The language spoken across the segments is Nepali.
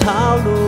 套路。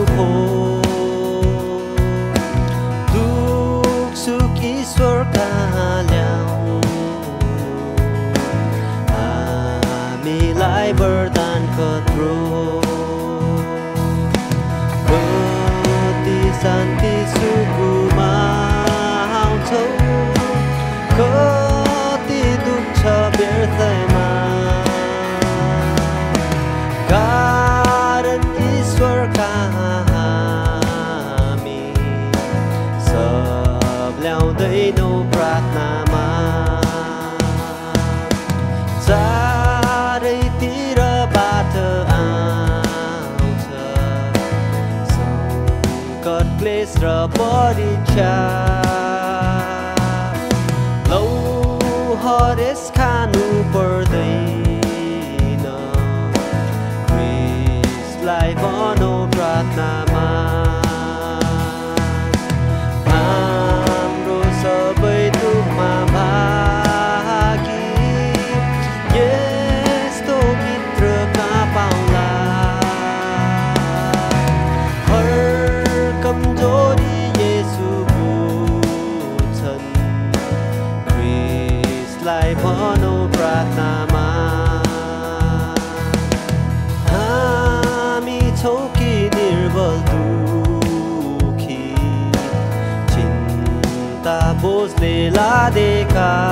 までか」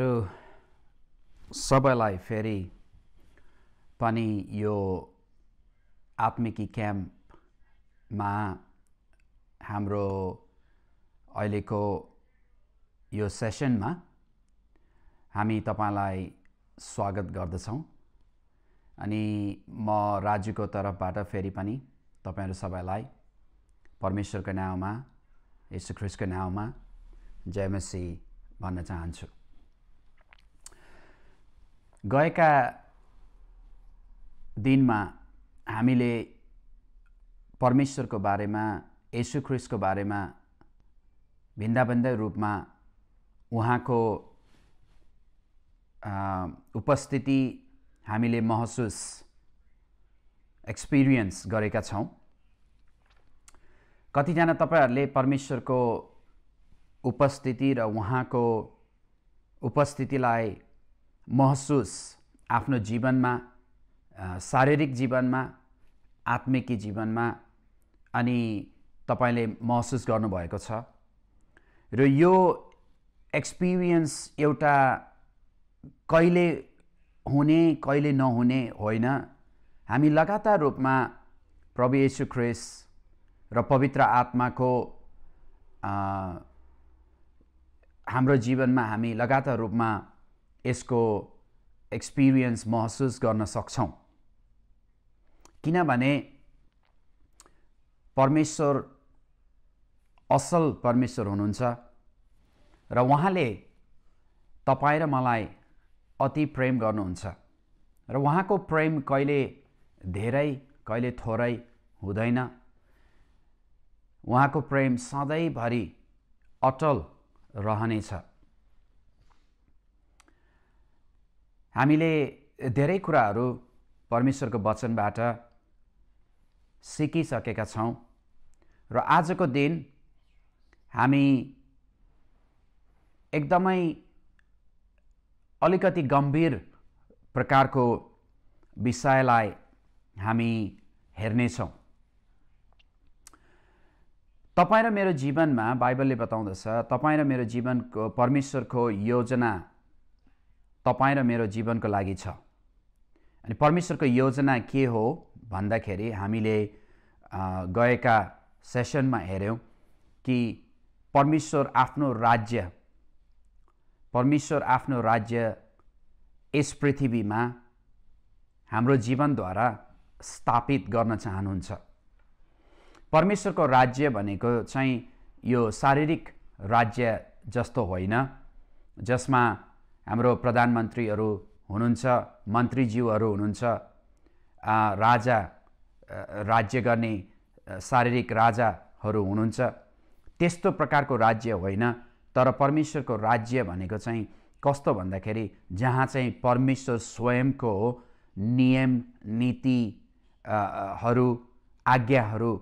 यहाँहरू सबैलाई फेरि पनि यो आत्मिकी क्याम्पमा हाम्रो अहिलेको यो सेसनमा हामी तपाईँलाई स्वागत गर्दछौँ अनि म राजुको तरफबाट फेरि पनि तपाईँहरू सबैलाई परमेश्वरको नाउँमा ख्रिसको नाउँमा जयमसी भन्न चाहन्छु गएका दिनमा हामीले परमेश्वरको बारेमा यशुख्रिसको बारेमा भिन्दा भिन्दै रूपमा उहाँको उपस्थिति हामीले महसुस एक्सपिरियन्स गरेका छौँ कतिजना तपाईँहरूले परमेश्वरको उपस्थिति र उहाँको उपस्थितिलाई महसुस आफ्नो जीवनमा शारीरिक जीवनमा आत्मिकी जीवनमा अनि तपाईँले महसुस गर्नुभएको छ र यो एक्सपिरियन्स एउटा कहिले हुने कहिले नहुने होइन हामी लगातार रूपमा प्रभु येसु ख्रेस र पवित्र आत्माको हाम्रो जीवनमा हामी लगातार रूपमा यसको एक्सपिरियन्स महसुस गर्न सक्छौँ किनभने परमेश्वर असल परमेश्वर हुनुहुन्छ र उहाँले तपाईँ र मलाई अति प्रेम गर्नुहुन्छ र उहाँको प्रेम कहिले धेरै कहिले थोरै हुँदैन उहाँको प्रेम सधैँभरि अटल रहनेछ हामीले धेरै कुराहरू परमेश्वरको वचनबाट सिकिसकेका छौँ र आजको दिन हामी एकदमै अलिकति गम्भीर प्रकारको विषयलाई हामी हेर्नेछौँ तपाईँ र मेरो जीवनमा बाइबलले बताउँदछ तपाईँ र मेरो जीवनको परमेश्वरको योजना तपाईँ र मेरो जीवनको लागि छ अनि परमेश्वरको योजना के हो भन्दाखेरि हामीले गएका सेसनमा हेऱ्यौँ कि परमेश्वर आफ्नो राज्य परमेश्वर आफ्नो राज्य यस पृथ्वीमा हाम्रो जीवनद्वारा स्थापित गर्न चाहनुहुन्छ परमेश्वरको राज्य भनेको चाहिँ यो शारीरिक राज्य जस्तो होइन जसमा हाम्रो प्रधानमन्त्रीहरू हुनुहुन्छ मन्त्रीज्यूहरू हुनुहुन्छ राजा राज्य गर्ने शारीरिक राजाहरू हुनुहुन्छ त्यस्तो प्रकारको राज्य होइन तर परमेश्वरको राज्य भनेको चाहिँ कस्तो भन्दाखेरि जहाँ चाहिँ परमेश्वर स्वयंको नियम नीति हरू आज्ञाहरू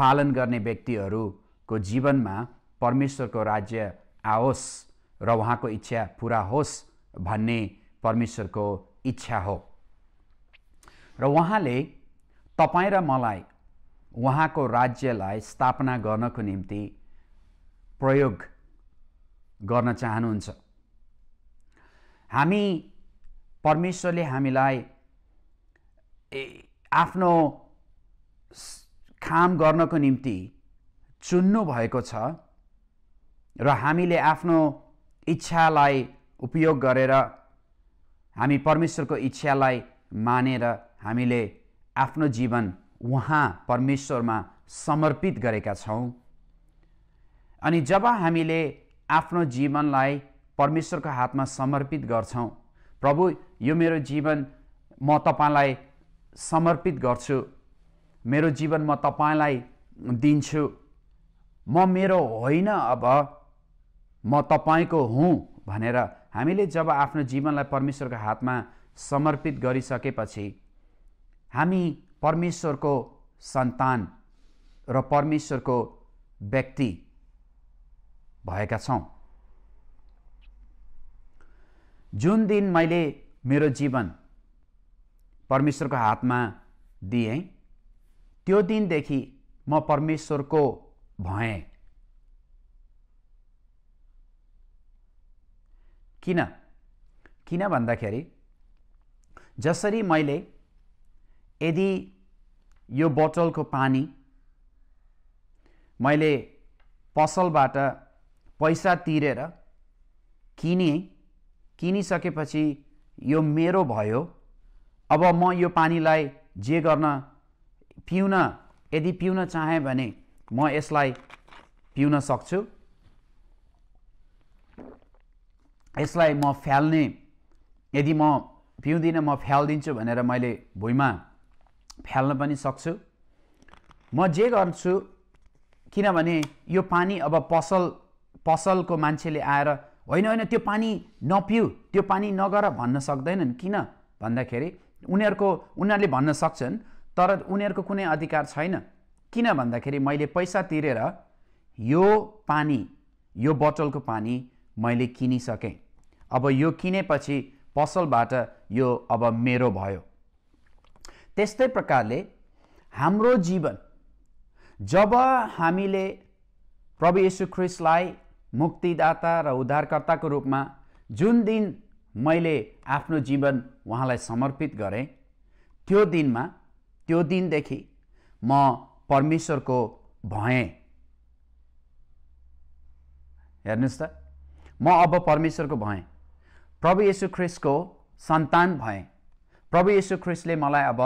पालन गर्ने व्यक्तिहरूको जीवनमा परमेश्वरको राज्य आओस् र उहाँको इच्छा पुरा होस् भन्ने परमेश्वरको इच्छा हो र उहाँले तपाईँ र मलाई उहाँको राज्यलाई स्थापना गर्नको निम्ति प्रयोग गर्न चाहनुहुन्छ हामी परमेश्वरले हामीलाई आफ्नो काम गर्नको निम्ति चुन्नु भएको छ र हामीले आफ्नो इच्छालाई उपयोग गरेर हामी परमेश्वरको इच्छालाई मानेर हामीले आफ्नो जीवन उहाँ परमेश्वरमा समर्पित गरेका छौँ अनि जब हामीले आफ्नो जीवनलाई परमेश्वरको हातमा समर्पित गर्छौँ प्रभु यो मेरो जीवन म तपाईँलाई समर्पित गर्छु मेरो जीवन म तपाईँलाई दिन्छु म मेरो होइन अब म तपाईँको हुँ भनेर हामीले जब आफ्नो जीवनलाई परमेश्वरको हातमा समर्पित गरिसकेपछि हामी परमेश्वरको सन्तान र परमेश्वरको व्यक्ति भएका छौँ जुन दिन मैले मेरो जीवन परमेश्वरको हातमा दिएँ त्यो दिनदेखि म परमेश्वरको भएँ किन किन भन्दाखेरि जसरी मैले यदि यो बोतलको पानी मैले पसलबाट पैसा तिरेर किनेँ किनिसकेपछि यो मेरो भयो अब म यो पानीलाई जे गर्न पिउन यदि पिउन चाहेँ भने म यसलाई पिउन सक्छु यसलाई म फ्याल्ने यदि म पिउँदिनँ म फ्यालिदिन्छु भनेर मैले भुइँमा फ्याल्न पनि सक्छु म जे गर्छु किनभने यो पानी अब पसल पसलको मान्छेले आएर होइन होइन त्यो पानी नपिउ त्यो पानी नगर भन्न सक्दैनन् किन भन्दाखेरि उनीहरूको उनीहरूले भन्न सक्छन् तर उनीहरूको कुनै अधिकार छैन किन भन्दाखेरि मैले पैसा तिरेर यो पानी यो बोतलको पानी मैले किनिसकेँ अब यो किनेपछि पसलबाट यो अब मेरो भयो त्यस्तै प्रकारले हाम्रो जीवन जब हामीले प्रभु यशु ख्रिसलाई मुक्तिदाता र उद्धारकर्ताको रूपमा जुन दिन मैले आफ्नो जीवन उहाँलाई समर्पित गरेँ त्यो दिनमा त्यो दिनदेखि म परमेश्वरको भएँ हेर्नुहोस् त म अब परमेश्वरको भएँ प्रभु यशु ख्रिस्टको सन्तान भएँ प्रभु यशु ख्रिसले मलाई अब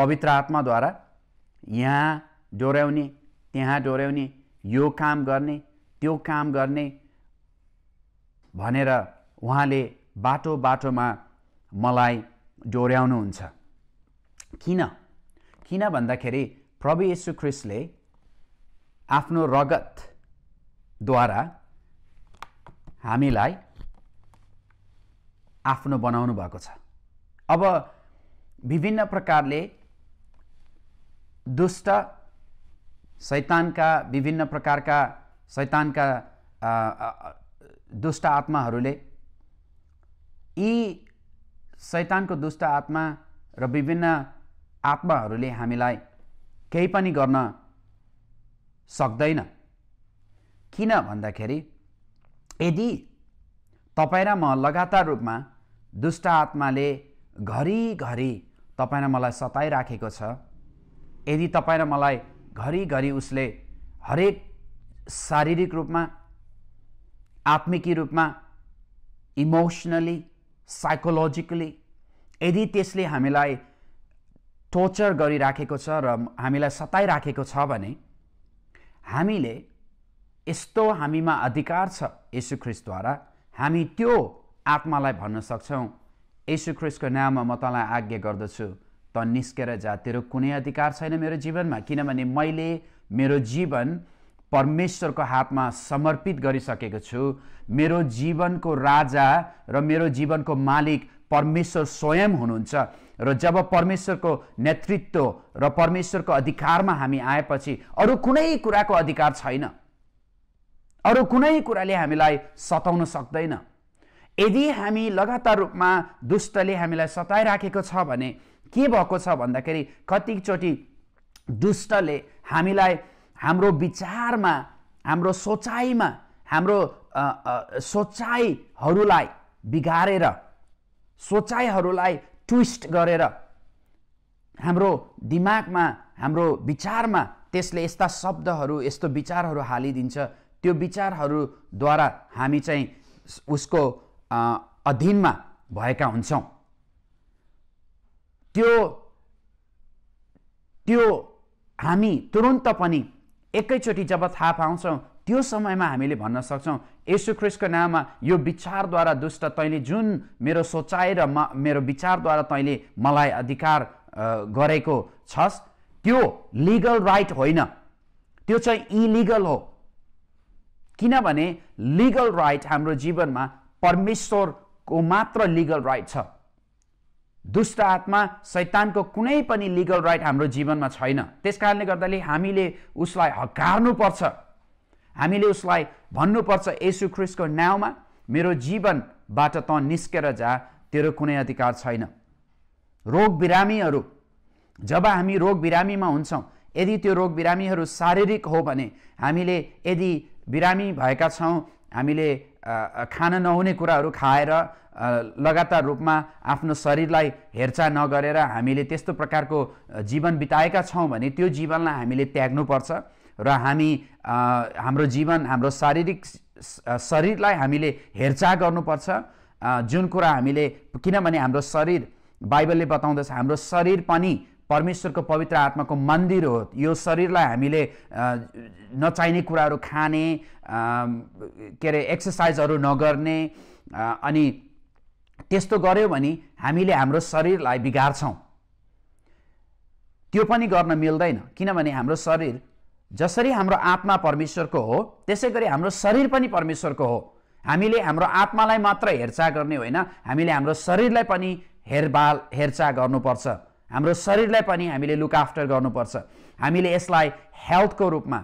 पवित्र आत्माद्वारा यहाँ डोर्याउने त्यहाँ डोर्याउने यो काम गर्ने त्यो काम गर्ने भनेर उहाँले बाटो बाटोमा मलाई डोर्याउनुहुन्छ किन किन भन्दाखेरि प्रभु यशु ख्रिसले आफ्नो रगतद्वारा हामीलाई आफ्नो बनाउनु भएको छ अब विभिन्न प्रकारले दुष्ट शैतानका विभिन्न प्रकारका शैतानका दुष्ट आत्माहरूले यी शैतानको दुष्ट आत्मा र विभिन्न आत्माहरूले हामीलाई केही पनि गर्न सक्दैन किन भन्दाखेरि यदि तपाईँ र म लगातार रूपमा दुष्ट आत्माले घरिघरि तपाईँ र मलाई सताइराखेको छ यदि तपाईँ र मलाई घरिघरि उसले हरेक शारीरिक रूपमा आत्मिकी रूपमा इमोसनली साइकोलोजिकली यदि त्यसले हामीलाई टोर्चर गरिराखेको छ र हामीलाई सताइराखेको छ भने हामीले यस्तो हामीमा अधिकार छ ख्रिसद्वारा हामी त्यो आत्मालाई भन्न सक्छौँ ख्रिसको नाममा म तँलाई आज्ञा गर्दछु त निस्केर जा तेरो कुनै अधिकार छैन मेरो जीवनमा किनभने मैले मेरो जीवन परमेश्वरको हातमा समर्पित गरिसकेको छु मेरो जीवनको राजा र मेरो जीवनको मालिक परमेश्वर स्वयं हुनुहुन्छ र जब परमेश्वरको नेतृत्व र परमेश्वरको अधिकारमा हामी आएपछि अरू कुनै कुराको अधिकार छैन अरू कुनै कुराले हामीलाई सताउन सक्दैन यदि हामी लगातार रूपमा दुष्टले हामीलाई सताइराखेको छ भने के भएको छ भन्दाखेरि कतिचोटि दुष्टले हामीलाई हाम्रो विचारमा हाम्रो सोचाइमा हाम्रो सोचाइहरूलाई बिगारेर सोचाइहरूलाई ट्विस्ट गरेर हाम्रो दिमागमा हाम्रो विचारमा त्यसले यस्ता शब्दहरू यस्तो विचारहरू हालिदिन्छ त्यो विचारहरूद्वारा हामी चाहिँ उसको अधीनमा भएका हुन्छौँ त्यो त्यो हामी तुरुन्त पनि एकैचोटि जब थाहा पाउँछौँ त्यो समयमा हामीले भन्न सक्छौँ यशु ख्रिस्टको नाममा यो विचारद्वारा दुष्ट तैँले जुन मेरो सोचाइ र मेरो विचारद्वारा तैँले मलाई अधिकार गरेको छस् त्यो लिगल राइट होइन त्यो चाहिँ इलिगल हो किनभने लिगल राइट हाम्रो जीवनमा परमेश्वरको मात्र लिगल राइट छ दुष्ट आत्मा शैतानको कुनै पनि लिगल राइट हाम्रो जीवनमा छैन त्यस कारणले गर्दाखेरि हामीले उसलाई हकार्नुपर्छ हामीले उसलाई भन्नुपर्छ यसु ख्रिस्टको नाउँमा मेरो जीवनबाट त निस्केर जा तेरो कुनै अधिकार छैन रोग बिरामीहरू जब हामी रोग बिरामीमा हुन्छौँ यदि त्यो रोग बिरामीहरू शारीरिक हो भने हामीले यदि बिरामी भएका छौँ हामीले खान नहुने कुराहरू खाएर लगातार रूपमा आफ्नो शरीरलाई हेरचाह नगरेर हामीले त्यस्तो प्रकारको जीवन बिताएका छौँ भने त्यो जीवनलाई हामीले त्याग्नुपर्छ र हामी हाम्रो जीवन हाम्रो शारीरिक शरीरलाई हामीले हेरचाह गर्नुपर्छ जुन कुरा हामीले किनभने हाम्रो शरीर बाइबलले बताउँदछ हाम्रो शरीर पनि परमेश्वरको पवित्र आत्माको मन्दिर हो यो शरीरलाई हामीले नचाहिने कुराहरू खाने के अरे एक्सर्साइजहरू नगर्ने अनि त्यस्तो गऱ्यो भने हामीले हाम्रो शरीरलाई बिगार्छौँ त्यो पनि गर्न मिल्दैन किनभने हाम्रो शरीर जसरी हाम्रो आत्मा परमेश्वरको हो त्यसै गरी हाम्रो शरीर पनि परमेश्वरको हो हामीले हाम्रो आत्मालाई मात्र हेरचाह गर्ने होइन हामीले हाम्रो शरीरलाई पनि हेरबाल हेरचाह गर्नुपर्छ हाम्रो शरीरलाई पनि हामीले लुक आफ्टर गर्नुपर्छ हामीले यसलाई हेल्थको रूपमा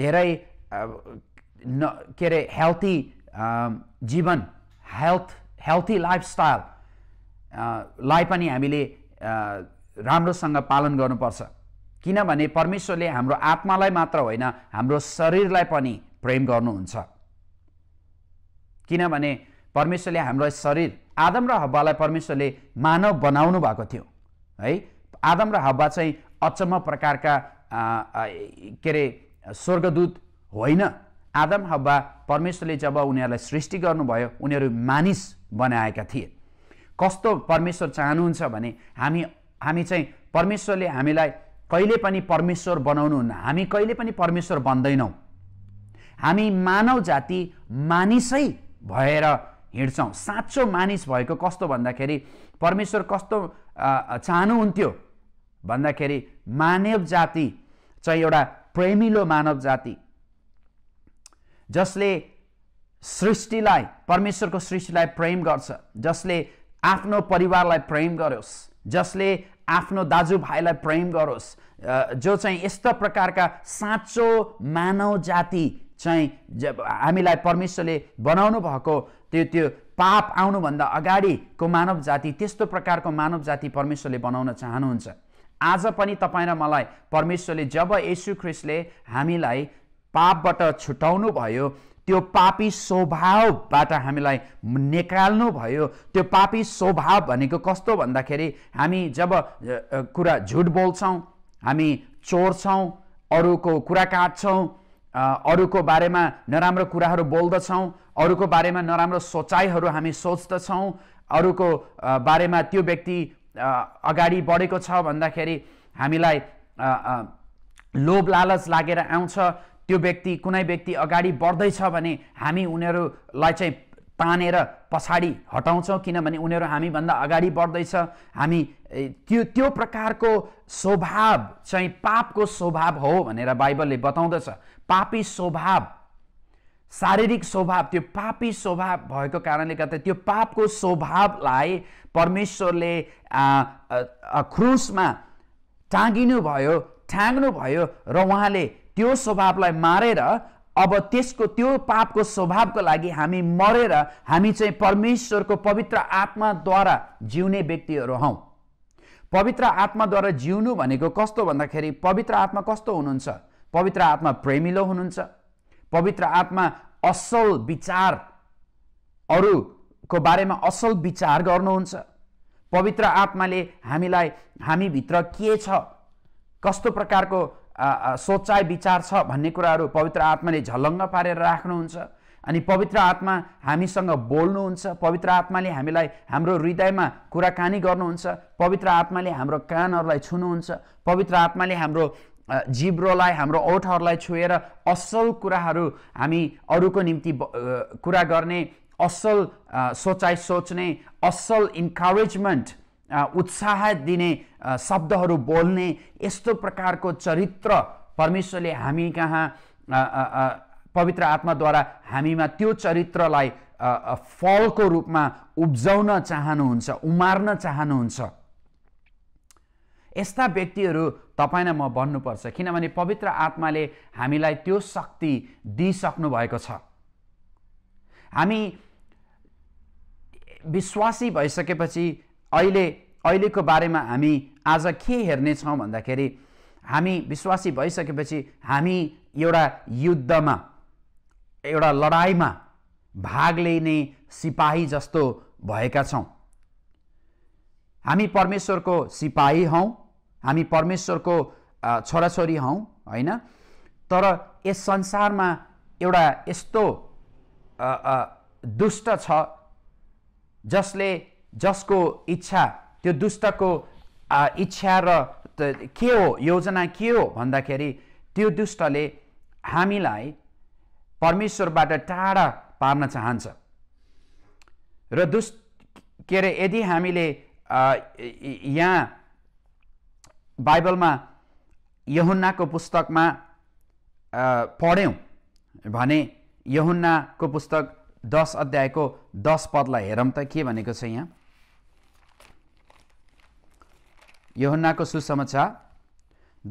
धेरै न के अरे हेल्थी जीवन हेल्थ हेल्थी लाइफस्टाइल लाई पनि हामीले राम्रोसँग पालन गर्नुपर्छ किनभने परमेश्वरले हाम्रो आत्मालाई मात्र होइन हाम्रो शरीरलाई पनि प्रेम गर्नुहुन्छ किनभने परमेश्वरले हाम्रो शरीर आदम र हब्बालाई परमेश्वरले मानव बनाउनु भएको थियो है आदम र हब्बा चाहिँ अचम्म प्रकारका के अरे स्वर्गदूत होइन आदम हब्बा परमेश्वरले जब उनीहरूलाई सृष्टि गर्नुभयो उनीहरू मानिस बनाएका थिए कस्तो परमेश्वर चाहनुहुन्छ भने हामी हामी चाहिँ परमेश्वरले हामीलाई कहिले पनि परमेश्वर बनाउनुहुन्न हामी कहिले पनि परमेश्वर बन्दैनौँ हामी मानव जाति मानिसै भएर हिँड्छौँ साँचो मानिस भएको कस्तो भन्दाखेरि परमेश्वर कस्तो चाहनुहुन्थ्यो भन्दाखेरि मानव जाति चाहिँ एउटा प्रेमिलो मानव जाति जसले सृष्टिलाई परमेश्वरको सृष्टिलाई प्रेम गर्छ जसले आफ्नो परिवारलाई प्रेम गरोस् जसले आफ्नो दाजुभाइलाई प्रेम गरोस् जो चाहिँ यस्तो प्रकारका साँचो मानव जाति चाहिँ हामीलाई परमेश्वरले बनाउनु भएको त्यो त्यो पाप आउनुभन्दा अगाडिको मानव जाति त्यस्तो प्रकारको मानव जाति परमेश्वरले बनाउन चाहनुहुन्छ आज पनि तपाईँ र मलाई परमेश्वरले जब यशु ख्रिस्टले हामीलाई पापबाट छुटाउनु भयो त्यो पापी स्वभावबाट हामीलाई निकाल्नु भयो त्यो पापी स्वभाव भनेको कस्तो भन्दाखेरि हामी जब कुरा झुट बोल्छौँ हामी चोर्छौँ अरूको कुरा काट्छौँ अरूको बारेमा नराम्रो कुराहरू बोल्दछौँ अरूको बारेमा नराम्रो सोचाइहरू हामी सोच्दछौँ अरूको बारेमा त्यो व्यक्ति अगाडि बढेको छ भन्दाखेरि हामीलाई लोभ लालच लागेर आउँछ त्यो व्यक्ति कुनै व्यक्ति अगाडि बढ्दैछ भने हामी उनीहरूलाई चाहिँ तानेर पछाडि हटाउँछौँ किनभने उनीहरू हामीभन्दा अगाडि बढ्दैछ हामी त्यो त्यो प्रकारको स्वभाव चाहिँ पापको स्वभाव हो भनेर बाइबलले बताउँदछ पापी स्वभाव शारीरिक स्वभाव त्यो पापी स्वभाव भएको कारणले गर्दा त्यो पापको स्वभावलाई परमेश्वरले क्रुसमा टाँगिनुभयो ठ्याङ्नुभयो र उहाँले त्यो स्वभावलाई मारेर अब त्यसको त्यो पापको स्वभावको लागि हामी मरेर हामी चाहिँ परमेश्वरको पवित्र आत्माद्वारा जिउने व्यक्तिहरू हौ पवित्र आत्माद्वारा जिउनु भनेको कस्तो भन्दाखेरि पवित्र आत्मा कस्तो हुनुहुन्छ पवित्र आत्मा प्रेमिलो हुनुहुन्छ पवित्र आत्मा असल विचार अरूको बारेमा असल विचार गर्नुहुन्छ पवित्र आत्माले हामीलाई हामीभित्र के छ कस्तो प्रकारको सोचाइ विचार छ भन्ने कुराहरू पवित्र आत्माले झलङ्ग पारेर राख्नुहुन्छ अनि पवित्र आत्मा हामीसँग बोल्नुहुन्छ पवित्र आत्माले हामीलाई हाम्रो हृदयमा कुराकानी गर्नुहुन्छ पवित्र आत्माले हाम्रो कानहरूलाई छुनुहुन्छ पवित्र आत्माले हाम्रो जिब्रोलाई हाम्रो ओठहरूलाई छोएर असल कुराहरू हामी अरूको निम्ति कुरा गर्ने असल सोचाइ सोच्ने असल इन्करेजमेन्ट उत्साह दिने शब्दहरू बोल्ने यस्तो प्रकारको चरित्र परमेश्वरले हामी कहाँ पवित्र आत्माद्वारा हामीमा त्यो चरित्रलाई फलको रूपमा उब्जाउन चाहनुहुन्छ उमार्न चाहनुहुन्छ यस्ता व्यक्तिहरू तपाईँलाई म भन्नुपर्छ किनभने पवित्र आत्माले हामीलाई त्यो शक्ति दिइसक्नु भएको छ हामी विश्वासी भइसकेपछि अहिले अहिलेको बारेमा हामी आज के हेर्नेछौँ भन्दाखेरि हामी विश्वासी भइसकेपछि हामी एउटा युद्धमा एउटा लडाइँमा भाग लिने सिपाही जस्तो भएका छौँ हामी परमेश्वरको सिपाही हौँ हामी परमेश्वरको छोराछोरी हौँ होइन तर यस संसारमा एउटा यस्तो दुष्ट छ जसले जसको इच्छा त्यो दुष्टको इच्छा र के हो योजना के हो भन्दाखेरि त्यो दुष्टले हामीलाई परमेश्वरबाट टाढा पार्न चाहन्छ र दुष्ट के अरे यदि हामीले यहाँ बाइबलमा यहुन्नाको पुस्तकमा पढ्यौँ भने यहुन्नाको पुस्तक दस अध्यायको दस पदलाई हेरौँ त के भनेको छ यहाँ यहुन्नाको सुसमाचार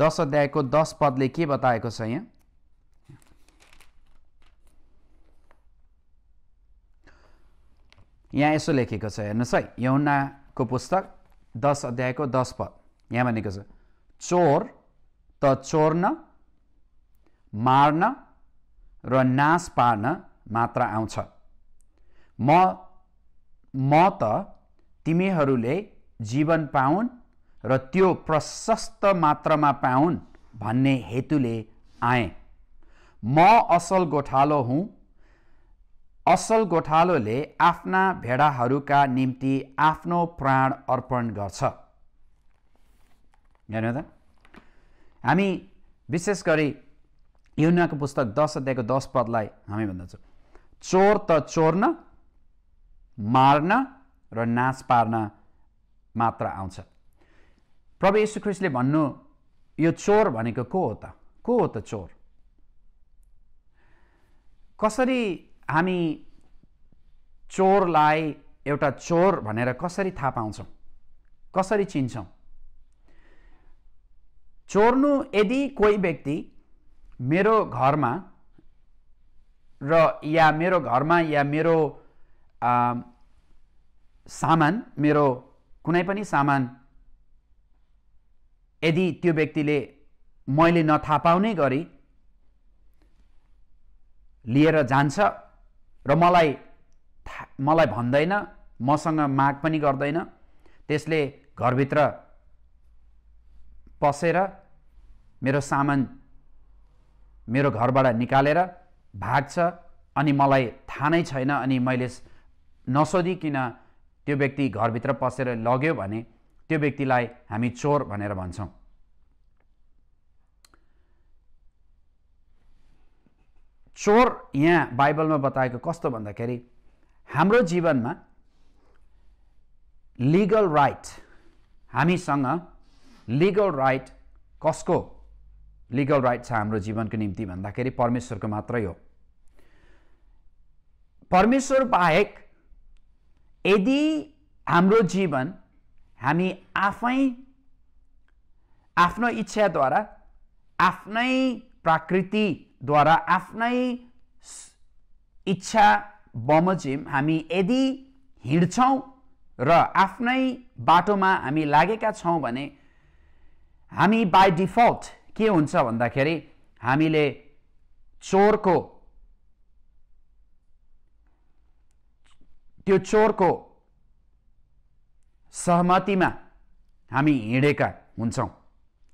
दस अध्यायको दस पदले के बताएको छ यहाँ यहाँ यसो लेखेको छ हेर्नुहोस् है यहुन्ना को पुस्तक दस अध्यायको दस पद यहाँ भनेको छ चोर त चोर्न मार्न र नाश पार्न मात्र आउँछ म म त तिमीहरूले जीवन पाउन् र त्यो प्रशस्त मात्रामा पाउन् भन्ने हेतुले आए म असल गोठालो हुँ असल गोठालोले आफ्ना भेडाहरूका निम्ति आफ्नो प्राण अर्पण गर्छ हेर्नु त हामी विशेष गरी युनाको पुस्तक दस अध्यायको दस पदलाई हामी भन्दछौँ चोर त चोर्न मार्न र नाच पार्न मात्र आउँछ प्रभु यीशु ख्रिस्टले भन्नु यो चोर भनेको को हो त को हो त चोर कसरी हामी चोरलाई एउटा चोर भनेर कसरी थाहा पाउँछौँ कसरी चिन्छौँ चोर्नु यदि कोही व्यक्ति मेरो घरमा र या मेरो घरमा या मेरो सामान मेरो कुनै पनि सामान यदि त्यो व्यक्तिले मैले नथापाउने पाउने गरी लिएर जान्छ र मलाई मलाई भन्दैन मसँग माग पनि गर्दैन त्यसले घरभित्र पसेर मेरो सामान मेरो घरबाट निकालेर भाग्छ अनि मलाई थाहा नै छैन अनि मैले नसोधिकन त्यो व्यक्ति घरभित्र पसेर लग्यो भने त्यो व्यक्तिलाई हामी चोर भनेर भन्छौँ चोर यहाँ बाइबलमा बताएको कस्तो भन्दाखेरि हाम्रो जीवनमा लिगल राइट हामीसँग लिगल राइट कसको लिगल राइट छ हाम्रो जीवनको निम्ति भन्दाखेरि परमेश्वरको मात्रै हो परमेश्वर बाहेक यदि हाम्रो जीवन हामी आफै आफ्नो इच्छाद्वारा आफ्नै प्राकृतिक द्वारा आफ्नै इच्छा बमोजिम हामी यदि हिँड्छौँ र आफ्नै बाटोमा हामी लागेका छौँ भने हामी बाई डिफल्ट के हुन्छ भन्दाखेरि हामीले चोरको त्यो चोरको सहमतिमा हामी हिँडेका हुन्छौँ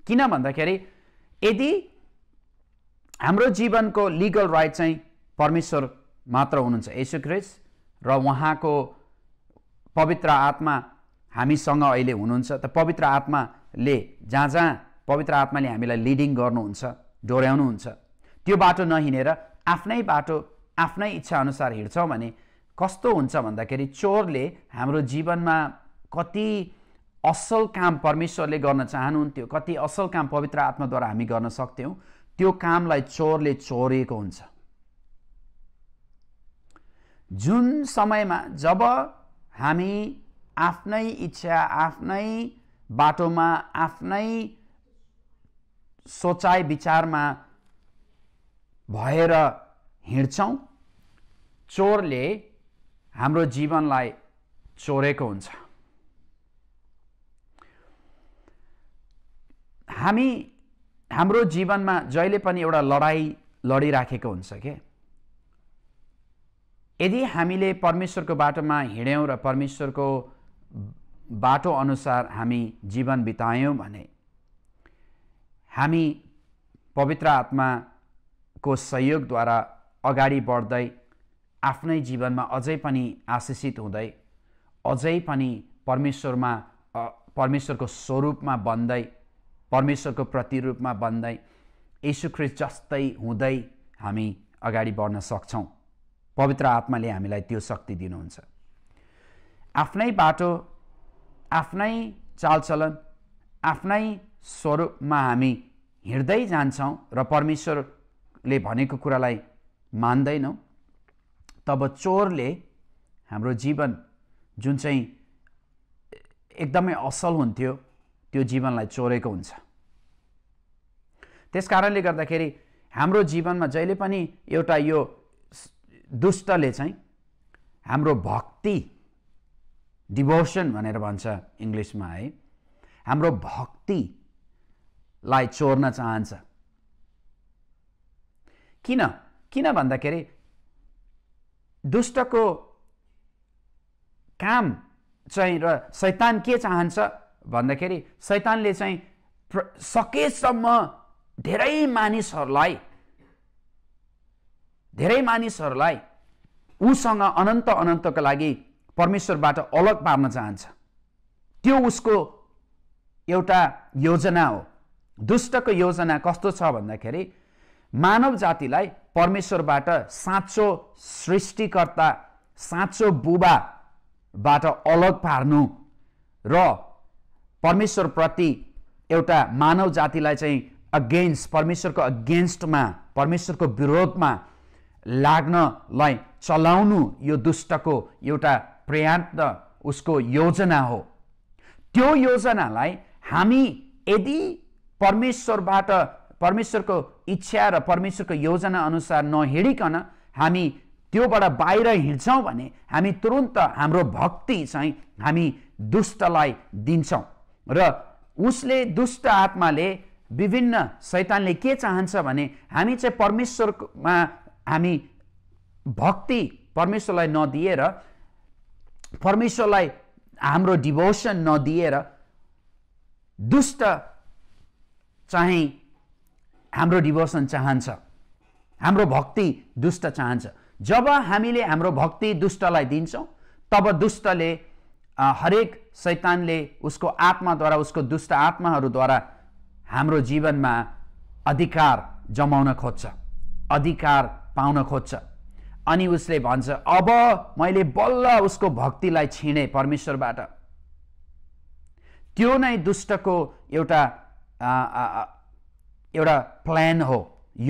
किन भन्दाखेरि यदि हाम्रो जीवनको लिगल राइट चाहिँ परमेश्वर मात्र हुनुहुन्छ यसो क्रेस र उहाँको पवित्र आत्मा हामीसँग अहिले हुनुहुन्छ त पवित्र आत्माले जहाँ जहाँ पवित्र आत्माले हामीलाई लिडिङ गर्नुहुन्छ डोर्याउनुहुन्छ त्यो बाटो नहिँडेर आफ्नै बाटो आफ्नै इच्छाअनुसार हिँड्छौँ भने कस्तो हुन्छ भन्दाखेरि चोरले हाम्रो जीवनमा कति असल काम परमेश्वरले गर्न चाहनुहुन्थ्यो कति असल काम पवित्र आत्माद्वारा हामी गर्न सक्थ्यौँ त्यो कामलाई चोरले चोरेको हुन्छ जुन समयमा जब हामी आफ्नै इच्छा आफ्नै बाटोमा आफ्नै सोचाइ विचारमा भएर हिँड्छौँ चोरले हाम्रो जीवनलाई चोरेको हुन्छ हामी हाम्रो जीवनमा जहिले पनि एउटा लडाइँ लडिराखेको हुन्छ के यदि हामीले परमेश्वरको बाटोमा हिँड्यौँ र परमेश्वरको बाटो अनुसार हामी जीवन बितायौँ भने हामी पवित्र आत्माको सहयोगद्वारा अगाडि बढ्दै आफ्नै जीवनमा अझै पनि आशिषित हुँदै अझै पनि परमेश्वरमा परमेश्वरको स्वरूपमा बन्दै परमेश्वरको प्रतिरूपमा बन्दै यशुख्रिस्ट जस्तै हुँदै हामी अगाडि बढ्न सक्छौँ पवित्र आत्माले हामीलाई त्यो शक्ति दिनुहुन्छ आफ्नै बाटो आफ्नै चालचलन आफ्नै स्वरूपमा हामी हिँड्दै जान्छौँ र परमेश्वरले भनेको कुरालाई मान्दैनौँ तब चोरले हाम्रो जीवन जुन चाहिँ एकदमै असल हुन्थ्यो त्यो जीवनलाई चोरेको हुन्छ त्यस कारणले गर्दाखेरि हाम्रो जीवनमा जहिले पनि एउटा यो दुष्टले चाहिँ हाम्रो भक्ति डिभोसन भनेर भन्छ इङ्ग्लिसमा है हाम्रो भक्तिलाई चोर्न चाहन्छ किन किन भन्दाखेरि दुष्टको काम चाहिँ र शैतान के चाहन्छ भन्दाखेरि शैतानले चाहिँ सकेसम्म धेरै मानिसहरूलाई धेरै मानिसहरूलाई उसँग अनन्त अनन्तको लागि परमेश्वरबाट अलग पार्न चाहन्छ त्यो उसको एउटा योजना हो दुष्टको योजना कस्तो छ भन्दाखेरि मानव जातिलाई परमेश्वरबाट साँचो सृष्टिकर्ता साँचो बुबाबाट अलग पार्नु र परमेश्वरप्रति एउटा मानव जातिलाई चाहिँ अगेन्स्ट परमेश्वरको अगेन्स्टमा परमेश्वरको विरोधमा लाग्नलाई चलाउनु यो दुष्टको एउटा प्रयान्त उसको योजना हो त्यो योजनालाई हामी यदि परमेश्वरबाट परमेश्वरको इच्छा र परमेश्वरको योजना अनुसार नहिँडिकन हामी त्योबाट बाहिर हिँड्छौँ भने हामी तुरुन्त हाम्रो भक्ति चाहिँ हामी दुष्टलाई दिन्छौँ र उसले दुष्ट आत्माले विभिन्न शैतानले के चाहन्छ भने हामी चाहिँ परमेश्वरमा हामी भक्ति परमेश्वरलाई नदिएर परमेश्वरलाई हाम्रो डिभोसन नदिएर दुष्ट चाहिँ हाम्रो डिभोसन चाहन्छ हाम्रो भक्ति दुष्ट चाहन्छ जब हामीले हाम्रो भक्ति दुष्टलाई दिन्छौँ तब दुष्टले हरेक शैतानले उसको आत्माद्वारा उसको दुष्ट आत्माहरूद्वारा हाम्रो जीवनमा अधिकार जमाउन खोज्छ अधिकार पाउन खोज्छ अनि उसले भन्छ अब मैले बल्ल उसको भक्तिलाई छिने परमेश्वरबाट त्यो नै दुष्टको एउटा एउटा प्लान हो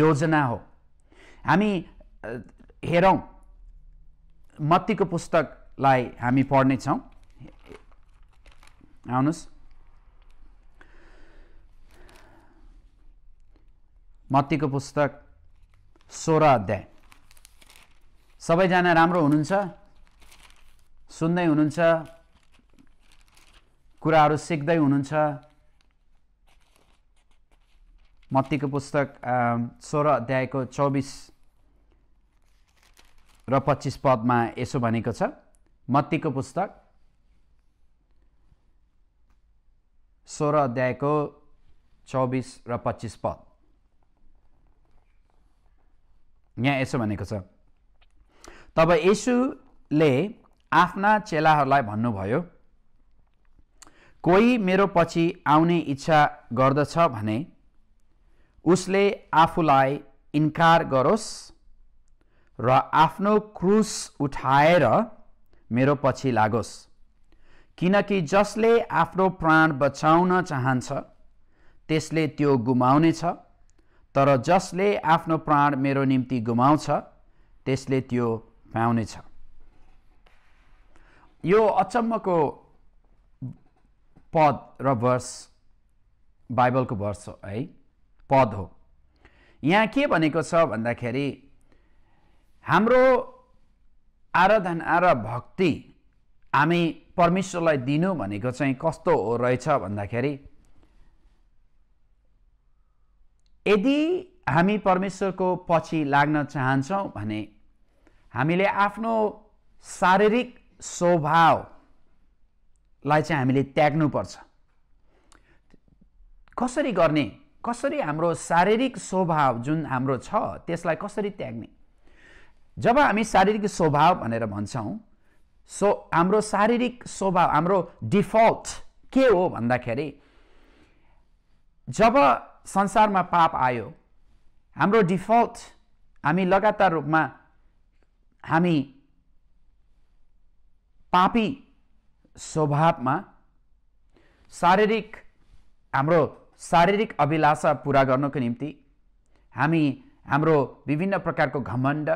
योजना हो हामी हेरौँ मत्तीको पुस्तकलाई हामी पढ्नेछौँ आउनुहोस् मत्तीको पुस्तक सोह्र अध्याय सबैजना राम्रो हुनुहुन्छ सुन्दै हुनुहुन्छ कुराहरू सिक्दै हुनुहुन्छ मत्तीको पुस्तक सोह्र अध्यायको चौबिस र पच्चिस पदमा यसो भनेको छ मत्तीको पुस्तक सोह्र अध्यायको चौबिस र पच्चिस पद यहाँ यसो भनेको छ तब यसुले आफ्ना चेलाहरूलाई भन्नुभयो कोही मेरो पछि आउने इच्छा गर्दछ भने उसले आफूलाई इन्कार गरोस् र आफ्नो क्रुस उठाएर मेरो पछि लागोस् किनकि जसले आफ्नो प्राण बचाउन चाहन्छ त्यसले त्यो गुमाउनेछ तर जसले आफ्नो प्राण मेरो निम्ति गुमाउँछ त्यसले त्यो पाउनेछ यो अचम्मको पद र वर्ष बाइबलको वर्ष है पद हो यहाँ के भनेको छ भन्दाखेरि हाम्रो आराधना र भक्ति हामी परमेश्वरलाई दिनु भनेको चाहिँ कस्तो हो रहेछ भन्दाखेरि यदि हामी परमेश्वरको पछि लाग्न चाहन्छौँ भने हामीले आफ्नो शारीरिक स्वभावलाई चाहिँ हामीले त्याग्नुपर्छ कसरी गर्ने कसरी हाम्रो शारीरिक स्वभाव जुन हाम्रो छ त्यसलाई कसरी त्याग्ने जब हामी शारीरिक स्वभाव भनेर भन्छौँ सो हाम्रो शारीरिक स्वभाव हाम्रो डिफल्ट के हो भन्दाखेरि जब संसारमा पाप आयो हाम्रो डिफल्ट हामी लगातार रूपमा हामी पापी स्वभावमा शारीरिक हाम्रो शारीरिक अभिलाषा पुरा गर्नको निम्ति हामी हाम्रो विभिन्न प्रकारको घमण्ड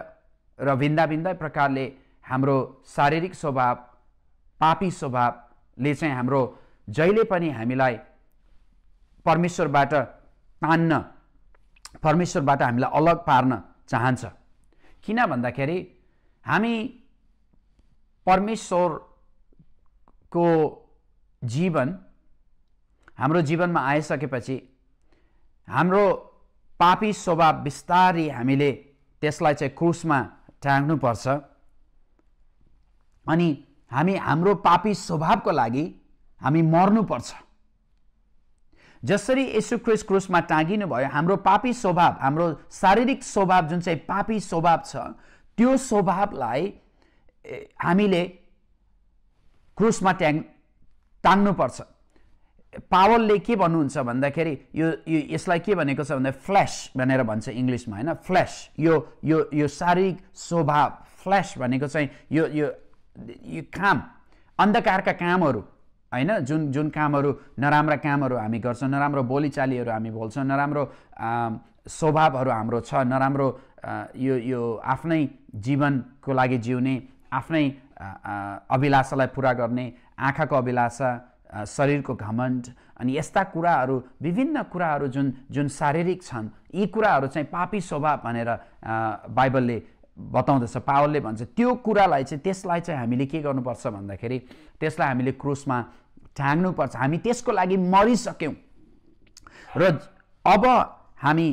र भिन्दा भिन्दै प्रकारले हाम्रो शारीरिक स्वभाव पापी स्वभावले चाहिँ हाम्रो जहिले पनि हामीलाई परमेश्वरबाट तान्न परमेश्वरबाट हामीलाई अलग पार्न चाहन्छ किन भन्दाखेरि हामी परमेश्वरको जीवन हाम्रो जीवनमा आइसकेपछि हाम्रो पापी स्वभाव बिस्तारी हामीले त्यसलाई चाहिँ क्रुसमा टाँग्नुपर्छ अनि हामी हाम्रो पापी स्वभावको लागि हामी मर्नुपर्छ जसरी क्रिस क्रुसमा टाँगिनु भयो हाम्रो पापी स्वभाव हाम्रो शारीरिक स्वभाव जुन चाहिँ पापी स्वभाव छ त्यो स्वभावलाई हामीले क्रुसमा ट्याङ टाङ्नुपर्छ पावलले के भन्नुहुन्छ भन्दाखेरि यो यसलाई के भनेको छ भन्दा फ्ल्यास भनेर भन्छ इङ्ग्लिसमा होइन फ्ल्यास यो यो यो शारीरिक स्वभाव फ्ल्यास भनेको चाहिँ यो यो काम अन्धकारका कामहरू होइन जुन जुन कामहरू नराम्रा कामहरू हामी गर्छौँ नराम्रो बोलीचालीहरू हामी बोल्छौँ नराम्रो स्वभावहरू हाम्रो छ नराम्रो यो यो आफ्नै जीवनको लागि जिउने आफ्नै अभिलाषालाई पुरा गर्ने आँखाको अभिलाषा शरीरको घमण्ड अनि यस्ता कुराहरू विभिन्न कुराहरू जुन जुन शारीरिक छन् यी कुराहरू चाहिँ पापी स्वभाव भनेर बाइबलले बताउँदछ पावलले भन्छ त्यो कुरालाई चाहिँ त्यसलाई चाहिँ हामीले के गर्नुपर्छ भन्दाखेरि त्यसलाई हामीले क्रुसमा ठाँग्नुपर्छ हामी त्यसको लागि मरिसक्यौँ र अब हामी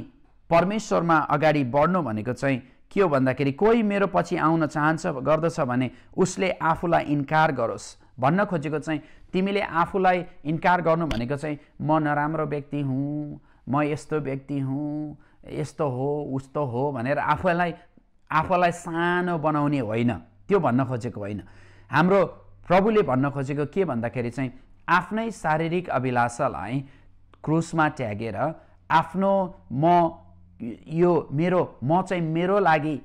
परमेश्वरमा अगाडि बढ्नु भनेको चाहिँ के हो भन्दाखेरि कोही मेरो पछि आउन चाहन्छ गर्दछ भने उसले आफूलाई इन्कार गरोस् भन्न खोजेको चाहिँ तिमीले आफूलाई इन्कार गर्नु भनेको चाहिँ म नराम्रो व्यक्ति हुँ म यस्तो व्यक्ति हुँ यस्तो हो उस्तो हो भनेर आफूलाई आफूलाई सानो बनाउने होइन त्यो भन्न खोजेको होइन हाम्रो प्रभुले भन्न खोजेको के भन्दाखेरि चाहिँ आफ्नै शारीरिक अभिलाषालाई क्रुसमा ट्यागेर आफ्नो म यो मेरो म चाहिँ मेरो लागि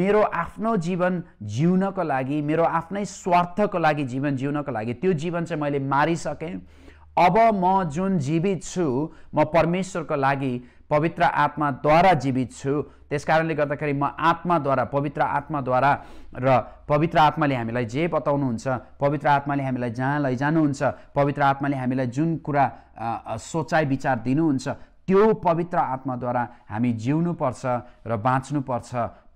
मेरो आफ्नो जीवन जिउनको लागि मेरो आफ्नै स्वार्थको लागि जीवन जिउनको लागि त्यो जीवन चाहिँ मैले मारिसकेँ अब म जुन जीवित छु म परमेश्वरको लागि पवित्र आत्माद्वारा जीवित छु त्यस कारणले गर्दाखेरि म आत्माद्वारा पवित्र आत्माद्वारा र पवित्र आत्माले हामीलाई जे बताउनुहुन्छ पवित्र आत्माले हामीलाई जहाँ लैजानुहुन्छ पवित्र आत्माले हामीलाई जुन कुरा सोचाइ विचार दिनुहुन्छ त्यो पवित्र आत्माद्वारा हामी जिउनुपर्छ र बाँच्नुपर्छ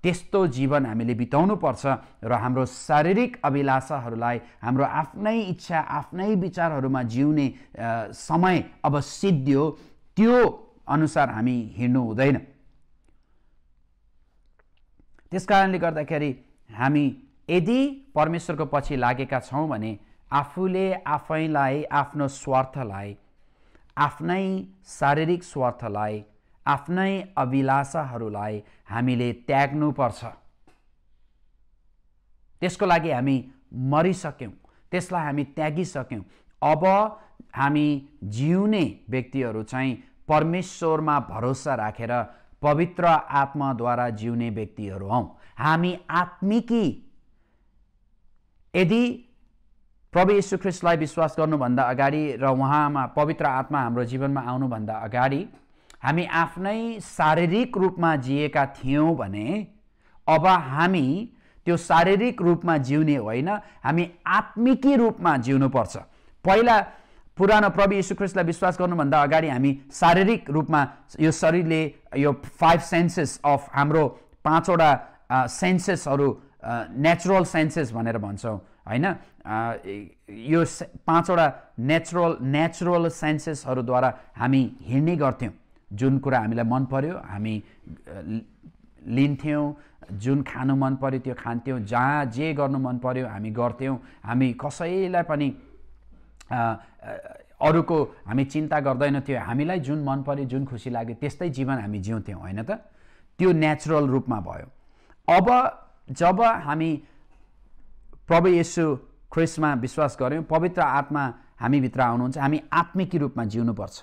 त्यस्तो जीवन हामीले बिताउनु पर्छ र हाम्रो शारीरिक अभिलाषाहरूलाई हाम्रो आफ्नै इच्छा आफ्नै विचारहरूमा जिउने समय अब सिद्धियो त्यो अनुसार हामी हिँड्नु हुँदैन त्यस कारणले गर्दाखेरि हामी यदि परमेश्वरको पछि लागेका छौँ भने आफूले आफैलाई आफ्नो स्वार्थलाई आफ्नै शारीरिक स्वार्थलाई आफ्नै अभिलाषाहरूलाई हामीले त्याग्नुपर्छ त्यसको लागि हामी मरिसक्यौँ त्यसलाई हामी त्यागिसक्यौँ अब हामी जिउने व्यक्तिहरू चाहिँ परमेश्वरमा भरोसा राखेर पवित्र आत्माद्वारा जिउने व्यक्तिहरू हौँ हामी आत्मिकी यदि प्रभु यीशु ख्रिस्टलाई विश्वास गर्नुभन्दा अगाडि र उहाँमा पवित्र आत्मा हाम्रो जीवनमा आउनुभन्दा अगाडि हामी आफ्नै शारीरिक रूपमा जिएका थियौँ भने अब हामी त्यो शारीरिक रूपमा जिउने होइन हामी आत्मिकी रूपमा जिउनुपर्छ पहिला पुरानो प्रवि यीशुख्रिस्टलाई विश्वास गर्नुभन्दा अगाडि हामी शारीरिक रूपमा यो शरीरले यो फाइभ सेन्सेस अफ हाम्रो पाँचवटा सेन्सेसहरू नेचुरल सेन्सेस भनेर भन्छौँ होइन यो पाँचवटा नेचुरल नेचुरल सेन्सेसहरूद्वारा हामी हिँड्ने गर्थ्यौँ जुन कुरा हामीलाई मन पर्यो हामी लिन्थ्यौँ जुन खानु मन पर्यो त्यो खान्थ्यौँ जहाँ जे गर्नु मन पर्यो हामी गर्थ्यौँ हामी कसैलाई पनि अरूको हामी चिन्ता गर्दैनथ्यौँ हामीलाई जुन मन पर्यो जुन खुसी लाग्यो त्यस्तै जीवन हामी जिउँथ्यौँ होइन त त्यो नेचुरल रूपमा भयो अब जब हामी प्रभु यसु ख्रिस्टमा विश्वास गऱ्यौँ पवित्र आत्मा हामीभित्र आउनुहुन्छ हामी आत्मिकी रूपमा जिउनुपर्छ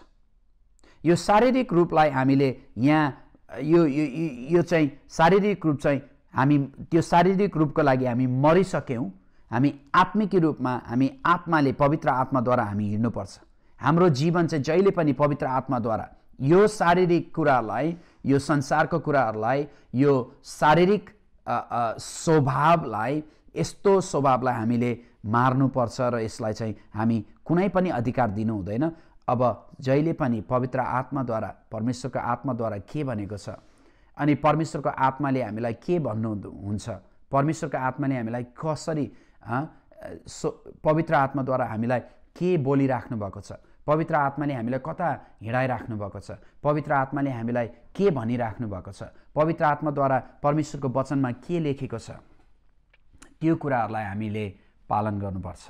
यो शारीरिक रूपलाई हामीले यहाँ यो यो चाहिँ शारीरिक रूप चाहिँ हामी त्यो शारीरिक रूपको लागि हामी मरिसक्यौँ हामी आत्मिक रूपमा हामी आत्माले पवित्र आत्माद्वारा हामी हिँड्नुपर्छ हाम्रो जीवन चाहिँ जहिले पनि पवित्र आत्माद्वारा यो शारीरिक कुरालाई यो संसारको कुराहरूलाई यो शारीरिक स्वभावलाई यस्तो स्वभावलाई हामीले मार्नुपर्छ र यसलाई चाहिँ हामी कुनै पनि अधिकार दिनु हुँदैन अब जहिले पनि पवित्र आत्माद्वारा परमेश्वरको आत्माद्वारा के भनेको छ अनि परमेश्वरको आत्माले हामीलाई के भन्नु हुन्छ परमेश्वरको आत्माले हामीलाई कसरी पवित्र आत्माद्वारा हामीलाई के बोलिराख्नु भएको छ पवित्र आत्माले हामीलाई कता हिँडाइराख्नु भएको छ पवित्र आत्माले हामीलाई के भनिराख्नु भएको छ पवित्र आत्माद्वारा परमेश्वरको वचनमा के लेखेको छ त्यो कुराहरूलाई हामीले पालन गर्नुपर्छ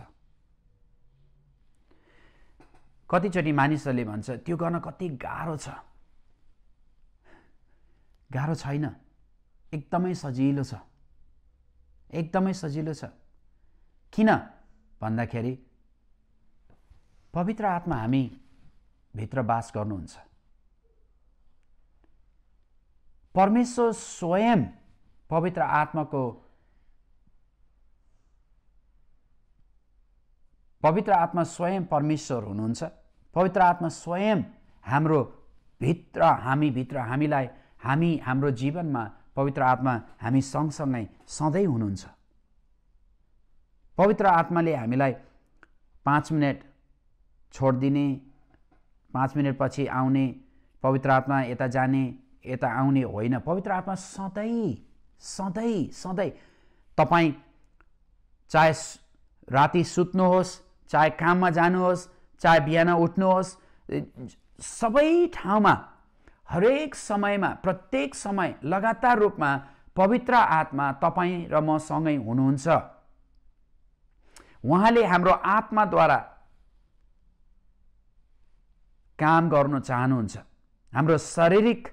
कतिचोटि मानिसहरूले भन्छ त्यो गर्न कति गाह्रो छ गाह्रो छैन एकदमै सजिलो छ एकदमै सजिलो छ किन भन्दाखेरि पवित्र आत्मा हामी भित्र बास गर्नुहुन्छ परमेश्वर स्वयं पवित्र आत्माको पवित्र आत्मा स्वयं परमेश्वर हुनुहुन्छ पवित्र आत्मा स्वयं हाम्रो भित्र हामीभित्र हामीलाई हामी हाम्रो जीवनमा पवित्र आत्मा हामी सँगसँगै सधैँ हुनुहुन्छ पवित्र आत्माले हामीलाई पाँच मिनट छोडिदिने पाँच पछि आउने पवित्र आत्मा यता जाने यता आउने होइन पवित्र आत्मा सधैँ सधैँ सधैँ तपाईँ चाहे राति सुत्नुहोस् चाहे काममा जानुहोस् चाहे बिहान उठ्नुहोस् सबै ठाउँमा हरेक समयमा प्रत्येक समय लगातार रूपमा पवित्र आत्मा तपाईँ र मसँगै हुनुहुन्छ उहाँले हाम्रो आत्माद्वारा काम गर्नु चाहनुहुन्छ हाम्रो शारीरिक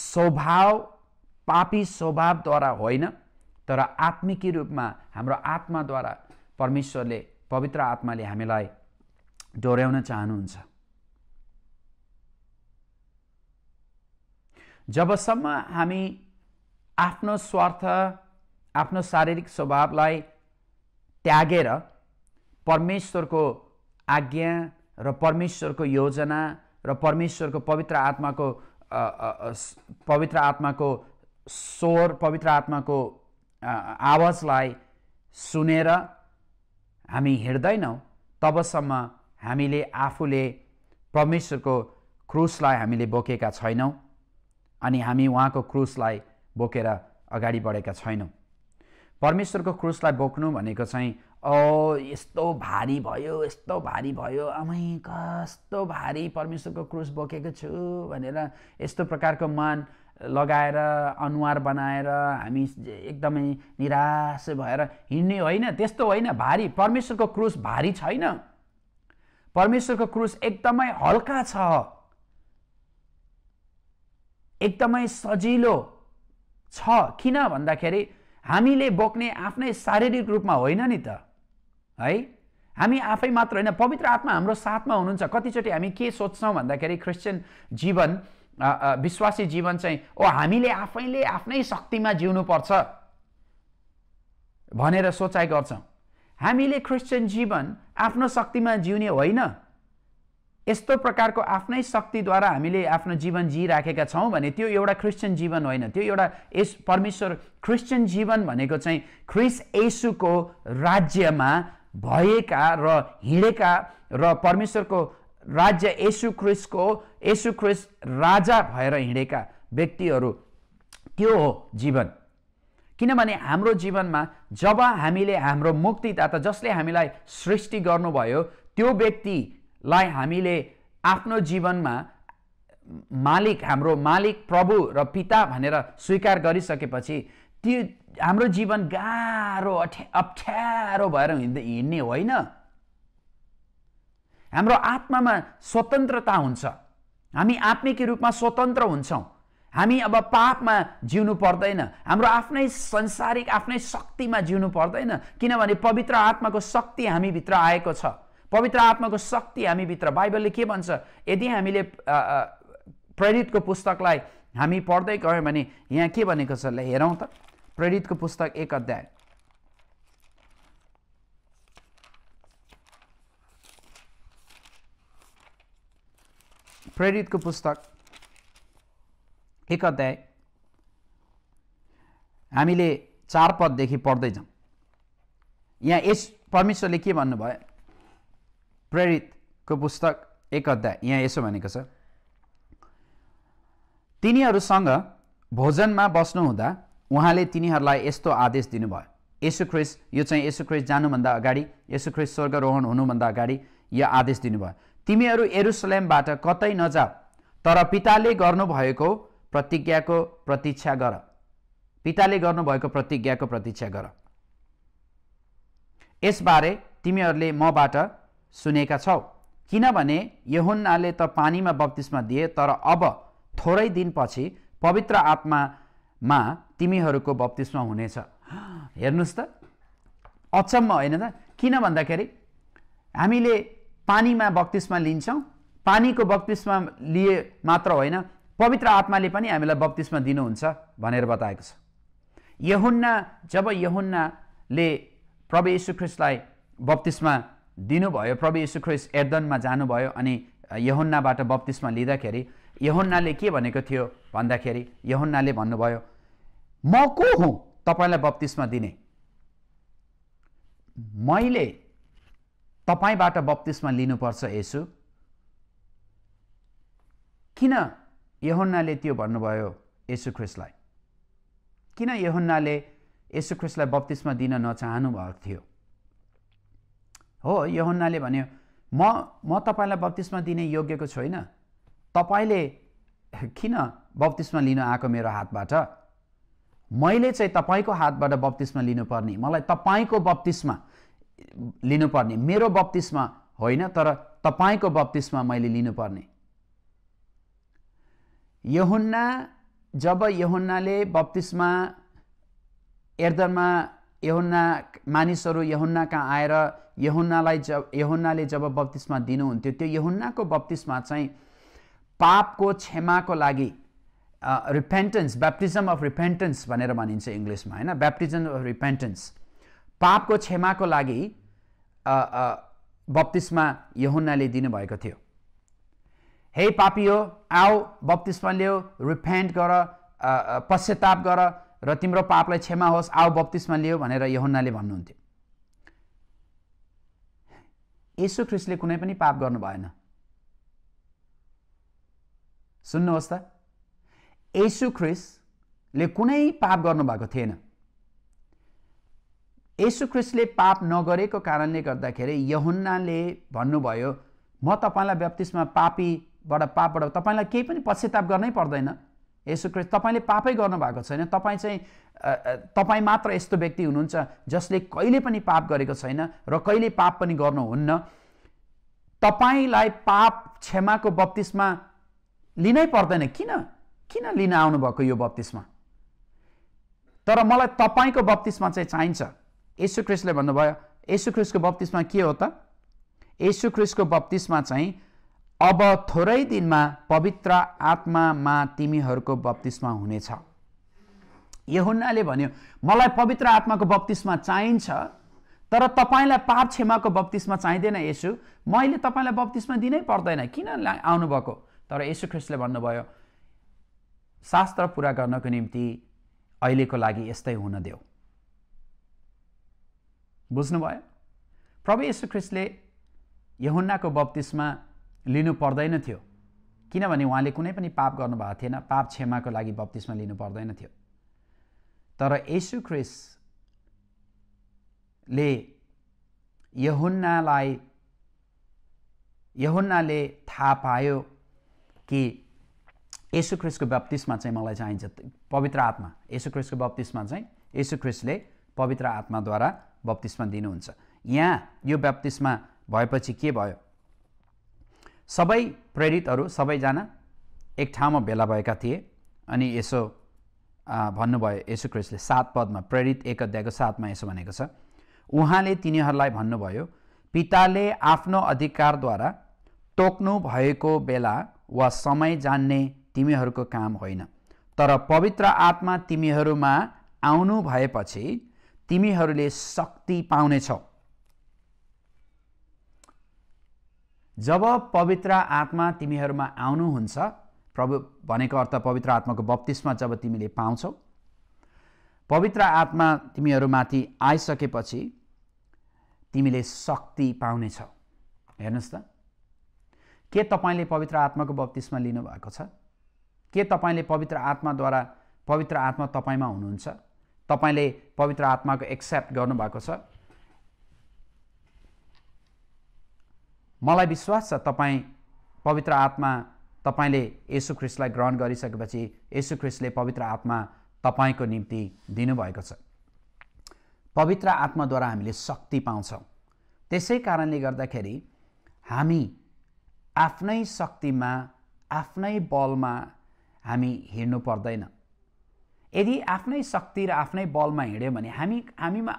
स्वभाव पापी स्वभावद्वारा होइन तर आत्मिकी रूपमा हाम्रो आत्माद्वारा परमेश्वरले पवित्र आत्माले हामीलाई डोर्याउन चाहनुहुन्छ जबसम्म हामी आफ्नो स्वार्थ आफ्नो शारीरिक स्वभावलाई त्यागेर परमेश्वरको आज्ञा र परमेश्वरको योजना र परमेश्वरको पवित्र आत्माको पवित्र आत्माको स्वर पवित्र आत्माको आवाजलाई सुनेर हामी हिँड्दैनौँ तबसम्म हामीले आफूले परमेश्वरको क्रुसलाई हामीले बोकेका छैनौँ अनि हामी उहाँको क्रुसलाई बोकेर अगाडि बढेका छैनौँ परमेश्वरको क्रुसलाई बोक्नु भनेको चाहिँ ओ यस्तो भारी भयो यस्तो भारी भयो अमै कस्तो भारी परमेश्वरको क्रुस बोकेको छु भनेर यस्तो प्रकारको मान लगाएर अनुहार बनाएर हामी एकदमै निराश भएर हिँड्ने होइन त्यस्तो होइन भारी परमेश्वरको क्रुस भारी छैन परमेश्वरको क्रुस एकदमै हल्का छ एकदमै सजिलो छ किन भन्दाखेरि हामीले बोक्ने आफ्नै शारीरिक रूपमा होइन नि त है हामी आफै मात्र होइन पवित्र आत्मा हाम्रो साथमा हुनुहुन्छ कतिचोटि हामी के सोच्छौँ भन्दाखेरि क्रिस्चियन जीवन विश्वासी जीवन चाहिँ ओ हामीले आफैले आफ्नै शक्तिमा जिउनुपर्छ भनेर सोचाइ गर्छौँ हामीले क्रिस्चियन जीवन आफ्नो शक्तिमा जिउने होइन यस्तो प्रकारको आफ्नै शक्तिद्वारा हामीले आफ्नो जीवन जिइराखेका छौँ भने त्यो एउटा क्रिस्चियन जीवन होइन त्यो एउटा यस परमेश्वर क्रिस्चियन जीवन भनेको चाहिँ ख्रिस यसुको राज्यमा भएका र हिँडेका र परमेश्वरको राज्य यसु ख्रिसको यसु ख्रिस राजा भएर हिँडेका व्यक्तिहरू त्यो हो जीवन किनभने हाम्रो जीवनमा जब हामीले हाम्रो मुक्तिदाता जसले हामीलाई सृष्टि गर्नुभयो त्यो व्यक्तिलाई हामीले आफ्नो जीवनमा मालिक हाम्रो मालिक प्रभु र पिता भनेर स्वीकार गरिसकेपछि त्यो हाम्रो जीवन गाह्रो अठ्या अप्ठ्यारो भएर हिँड्दै हिँड्ने होइन हाम्रो आत्मामा स्वतन्त्रता हुन्छ हामी आत्मिक रूपमा स्वतन्त्र हुन्छौँ हामी अब पापमा जिउनु पर्दैन हाम्रो आफ्नै संसारिक आफ्नै शक्तिमा जिउनु पर्दैन किनभने पवित्र आत्माको शक्ति हामीभित्र आएको छ पवित्र आत्माको शक्ति हामीभित्र बाइबलले के भन्छ यदि हामीले प्रेरितको पुस्तकलाई हामी पढ्दै गयौँ भने यहाँ के भनेको छ ल हेरौँ त प्रेरितको पुस्तक एक अध्याय प्रेरितको पुस्तक एक अध्याय हामीले चार पददेखि जाउँ यहाँ यस परमेश्वरले के भन्नुभयो प्रेरितको पुस्तक एक अध्याय यहाँ यसो भनेको छ तिनीहरूसँग भोजनमा बस्नुहुँदा उहाँले तिनीहरूलाई यस्तो आदेश दिनुभयो यसुख्रिस यो चाहिँ यसुख्रिस जानुभन्दा अगाडि यसुख्रिस स्वर्गरोहण हुनुभन्दा अगाडि यो आदेश दिनुभयो तिमीहरू एरुसलेमबाट कतै नजाऊ तर पिताले गर्नुभएको प्रतिज्ञाको प्रतीक्षा गर पिताले गर्नुभएको प्रतिज्ञाको प्रतीक्षा गर यसबारे तिमीहरूले मबाट सुनेका छौ किनभने यहुन्नाले त पानीमा बक्तिसमा दिए तर अब थोरै दिनपछि पवित्र आत्मामा तिमीहरूको बक्तिसमा हुनेछ हेर्नुहोस् त अचम्म होइन त किन भन्दाखेरि हामीले पानीमा बक्तिसमा लिन्छौँ पानीको बक्तिसमा लिए मात्र होइन पवित्र आत्माले पनि हामीलाई बत्तिसमा दिनुहुन्छ भनेर बताएको छ यहुन्ना जब यहुन्नाले प्रभु यशुख्रिस्टलाई बत्तिसमा दिनुभयो प्रभु यशुख्रिस्ट एर्दनमा जानुभयो अनि यहुन्नाबाट बत्तिसमा लिँदाखेरि यहुन्नाले के भनेको थियो भन्दाखेरि यहुन्नाले भन्नुभयो म को हुँ तपाईँलाई बत्तिसमा दिने मैले तपाईँबाट बत्तिसमा लिनुपर्छ यसो किन यहोन्नाले त्यो भन्नुभयो ख्रिस्टलाई किन यहोन्नाले ख्रिस्टलाई बत्तिसमा दिन नचाहनु भएको थियो हो यहोन्नाले भन्यो म म तपाईँलाई बत्तिसमा दिने योग्यको छैन तपाईँले किन बत्तिसमा लिन आएको मेरो हातबाट मैले चाहिँ तपाईँको हातबाट बत्तिसमा लिनुपर्ने मलाई तपाईँको बत्तिसमा लिनुपर्ने मेरो बप्तिस्मा होइन तर तपाईँको बत्तिसमा मैले लिनुपर्ने यहुन्ना जब यहुन्नाले बप्तिस्मा एर्दनमा यहुन्ना मानिसहरू यहुन्ना कहाँ आएर यहुन्नालाई जब यहुन्नाले जब बप्तिस्मा दिनुहुन्थ्यो त्यो यहुन्नाको बप्तिस्मा चाहिँ पापको क्षमाको लागि रिपेन्टेन्स ब्याप्टिजम अफ रिपेन्टेन्स भनेर भनिन्छ इङ्ग्लिसमा होइन ब्याप्टिजम अफ रिपेन्टेन्स पापको क्षमाको लागि बप्तिस्मा यहुन्नाले दिनुभएको थियो हे पापी हो आऊ बप्तिस्मा ल्याऊ रिफेन्ट गर पश्चाताप गर र तिम्रो पापलाई क्षमा होस् आऊ बप्तिस्मा लियो भनेर यहुन्नाले भन्नुहुन्थ्यो यसो ख्रिस्टले कुनै पनि पाप गर्नु भएन सुन्नुहोस् त यसु ख्रिस्टले कुनै पाप गर्नुभएको थिएन यसु ख्रिस्टले पाप नगरेको कारणले गर्दाखेरि यहुन्नाले भन्नुभयो म तपाईँलाई ब्याप्तिस्मा पापी बाट पापबाट तपाईँलाई केही पनि पश्चाताप गर्नै पर्दैन यसो क्रिस्ट तपाईँले पापै गर्नुभएको छैन तपाईँ चाहिँ तपाईँ मात्र यस्तो व्यक्ति हुनुहुन्छ जसले कहिले पनि पाप गरेको छैन र कहिले पाप पनि गर्नुहुन्न तपाईँलाई पाप क्षमाको बत्तिसमा लिनै पर्दैन किन किन लिन आउनुभएको यो बत्तिसमा तर मलाई तपाईँको बत्तिसमा चाहिँ चाहिन्छ यसु क्रिस्टले भन्नुभयो यसु क्रिस्टको बत्तिसमा के हो त यसु क्रिस्टको बत्तिसमा चाहिँ अब थोरै दिनमा पवित्र आत्मामा तिमीहरूको बप्तिस्मा हुनेछ यहुन्नाले भन्यो मलाई पवित्र आत्माको बप्तिस्मा चाहिन्छ तर तपाईँलाई पाप क्षमाको बप्तिस्मा चाहिँदैन यसु मैले तपाईँलाई बप्तिस्मा दिनै पर्दैन किन आउनुभएको तर यसु ख्रिस्टले भन्नुभयो शास्त्र पुरा गर्नको निम्ति अहिलेको लागि यस्तै हुन देऊ बुझ्नुभयो प्रभु यसु ख्रिस्टले यहुन्नाको बप्तिस्मा लिनु पर्दैन थियो किनभने उहाँले कुनै पनि पाप गर्नुभएको थिएन पाप क्षमाको लागि बप्तिसमा लिनु पर्दैन थियो तर यसु ख्रिसले यहुन्नालाई यहुन्नाले थाहा पायो कि यसु ख्रिसको बप्तिसमा चाहिँ मलाई चाहिन्छ पवित्र आत्मा यसु ख्रिसको बप्तिसमा चाहिँ यसु ख्रिसले पवित्र आत्माद्वारा बप्तिसमा दिनुहुन्छ यहाँ यो बप्तिसमा भएपछि के भयो सबै प्रेरितहरू सबैजना एक ठाउँमा भेला भएका थिए अनि यसो भन्नुभयो यसो क्रिस्टले सात पदमा प्रेरित एक अध्यायको साथमा यसो भनेको छ उहाँले तिनीहरूलाई भन्नुभयो पिताले आफ्नो अधिकारद्वारा तोक्नु भएको बेला वा समय जान्ने तिमीहरूको काम होइन तर पवित्र आत्मा तिमीहरूमा आउनु भएपछि तिमीहरूले शक्ति पाउनेछौ जब पवित्र आत्मा तिमीहरूमा आउनुहुन्छ प्रभु भनेको अर्थ पवित्र आत्माको बत्तिसमा जब तिमीले पाउँछौ पवित्र आत्मा तिमीहरूमाथि आइसकेपछि तिमीले शक्ति पाउनेछौ हेर्नुहोस् त के तपाईँले पवित्र आत्माको बत्तिसमा लिनुभएको छ के तपाईँले पवित्र आत्माद्वारा पवित्र आत्मा तपाईँमा हुनुहुन्छ तपाईँले पवित्र आत्माको एक्सेप्ट गर्नुभएको छ मलाई विश्वास छ तपाईँ पवित्र आत्मा तपाईँले यसु ख्रिस्टलाई ग्रहण गरिसकेपछि यसु ख्रिस्टले पवित्र आत्मा तपाईँको निम्ति दिनुभएको छ पवित्र आत्माद्वारा हामीले शक्ति पाउँछौँ त्यसै कारणले गर्दाखेरि हामी आफ्नै शक्तिमा आफ्नै बलमा हामी हिँड्नु पर्दैन यदि आफ्नै शक्ति र आफ्नै बलमा हिँड्यो भने हामी हामीमा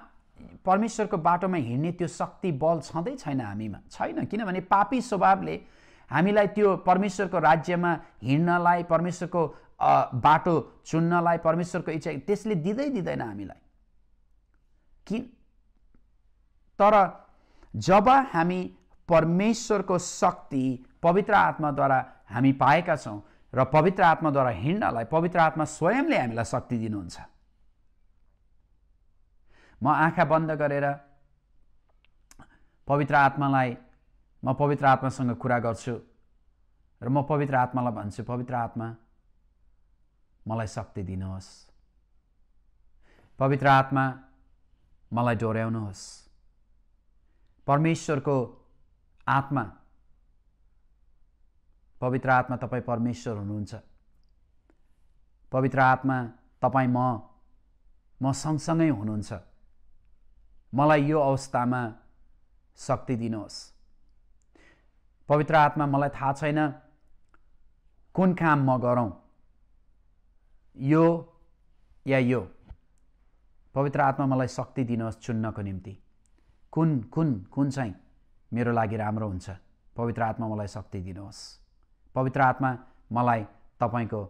परमेश्वरको बाटोमा हिँड्ने त्यो शक्ति बल छँदै छैन हामीमा छैन किनभने पापी स्वभावले हामीलाई त्यो परमेश्वरको राज्यमा हिँड्नलाई परमेश्वरको बाटो चुन्नलाई परमेश्वरको इच्छा त्यसले दिँदै दिँदैन हामीलाई कि तर जब हामी परमेश्वरको शक्ति पवित्र आत्माद्वारा हामी पाएका छौँ र पवित्र आत्माद्वारा हिँड्नलाई पवित्र आत्मा स्वयंले हामीलाई शक्ति दिनुहुन्छ म आँखा बन्द गरेर पवित्र आत्मालाई म पवित्र आत्मासँग कुरा गर्छु र म पवित्र आत्मालाई भन्छु पवित्र आत्मा मलाई शक्ति दिनुहोस् पवित्र आत्मा मलाई डोर्याउनुहोस् परमेश्वरको आत्मा पवित्र आत्मा तपाईँ परमेश्वर हुनुहुन्छ पवित्र आत्मा तपाईँ म म सँगसँगै हुनुहुन्छ मलाई यो अवस्थामा शक्ति दिनुहोस् पवित्र आत्मा मलाई थाहा छैन कुन काम म गरौँ यो या यो पवित्र आत्मा मलाई शक्ति दिनुहोस् चुन्नको निम्ति कुन कुन कुन चाहिँ मेरो लागि राम्रो हुन्छ पवित्र आत्मा मलाई शक्ति दिनुहोस् पवित्र आत्मा मलाई तपाईँको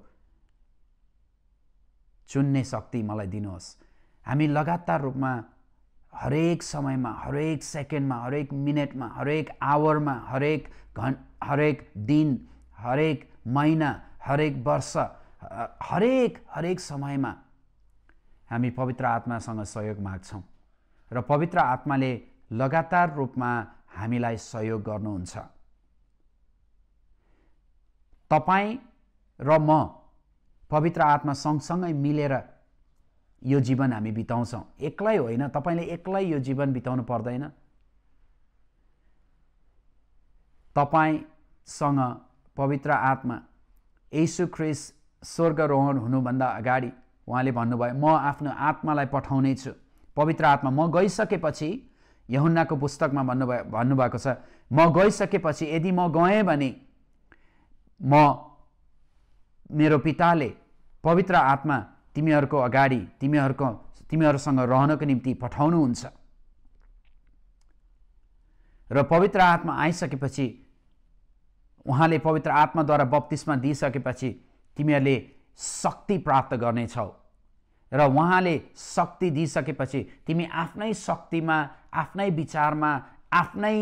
चुन्ने शक्ति मलाई दिनुहोस् हामी लगातार रूपमा हरेक समयमा हरेक सेकेन्डमा हरेक मिनटमा हरेक आवरमा हरेक घन् हरेक दिन हरेक महिना हरेक वर्ष हरेक हरेक समयमा हामी पवित्र आत्मासँग सहयोग माग्छौँ र पवित्र आत्माले लगातार रूपमा हामीलाई सहयोग गर्नुहुन्छ तपाईँ र म पवित्र आत्मा सँगसँगै मिलेर यो जीवन हामी बिताउँछौँ एक्लै होइन तपाईँले एक्लै यो जीवन बिताउनु पर्दैन तपाईँसँग पवित्र आत्मा यसु ख्रिस स्वर्गरोहण हुनुभन्दा अगाडि उहाँले भन्नुभयो म आफ्नो आत्मालाई पठाउने छु पवित्र आत्मा म गइसकेपछि यहुन्नाको पुस्तकमा भन्नुभयो भन्नुभएको छ म गइसकेपछि यदि म गएँ भने म मेरो पिताले पवित्र आत्मा तिमीहरूको अगाडि तिमीहरूको तिमीहरूसँग रहनको निम्ति पठाउनुहुन्छ र पवित्र आत्मा आइसकेपछि उहाँले पवित्र आत्माद्वारा बत्तिसमा दिइसकेपछि तिमीहरूले शक्ति प्राप्त गर्नेछौ र उहाँले शक्ति दिइसकेपछि तिमी आफ्नै शक्तिमा आफ्नै विचारमा आफ्नै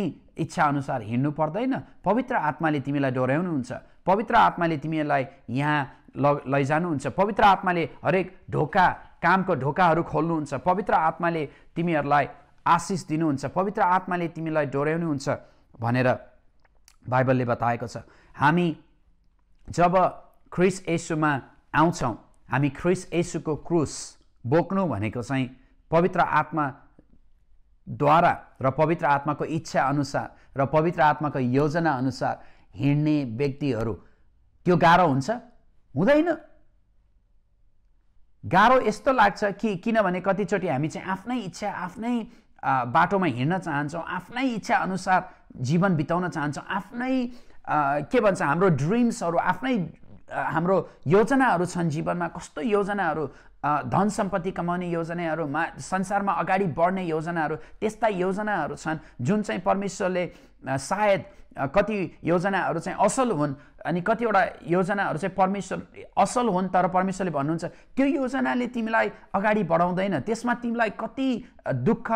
इच्छाअनुसार हिँड्नु पर्दैन पवित्र आत्माले तिमीलाई डोर्याउनुहुन्छ पवित्र आत्माले तिमीहरूलाई यहाँ ल लैजानुहुन्छ पवित्र आत्माले हरेक ढोका कामको ढोकाहरू खोल्नुहुन्छ पवित्र आत्माले तिमीहरूलाई आशिष दिनुहुन्छ पवित्र आत्माले तिमीलाई डोर्याउनुहुन्छ भनेर बाइबलले बताएको छ हामी जब ख्रिस यसुमा आउँछौँ हामी ख्रिस यसुको क्रुस बोक्नु भनेको चाहिँ पवित्र आत्माद्वारा र पवित्र आत्माको इच्छा अनुसार र पवित्र आत्माको योजना अनुसार हिँड्ने व्यक्तिहरू त्यो गाह्रो हुन्छ हुँदैन गाह्रो यस्तो लाग्छ कि किनभने कतिचोटि हामी चाहिँ आफ्नै इच्छा आफ्नै बाटोमा हिँड्न चाहन्छौँ आफ्नै इच्छा अनुसार जीवन बिताउन चाहन्छौँ आफ्नै के भन्छ हाम्रो ड्रिम्सहरू आफ्नै हाम्रो योजनाहरू छन् जीवनमा कस्तो योजनाहरू धन सम्पत्ति कमाउने योजनाहरू मा संसारमा अगाडि बढ्ने योजनाहरू त्यस्ता योजनाहरू छन् जुन चाहिँ परमेश्वरले सायद कति योजनाहरू चाहिँ असल हुन् अनि कतिवटा योजनाहरू चाहिँ परमेश्वर असल हुन् तर परमेश्वरले भन्नुहुन्छ त्यो योजनाले तिमीलाई अगाडि बढाउँदैन त्यसमा तिमीलाई कति दुःख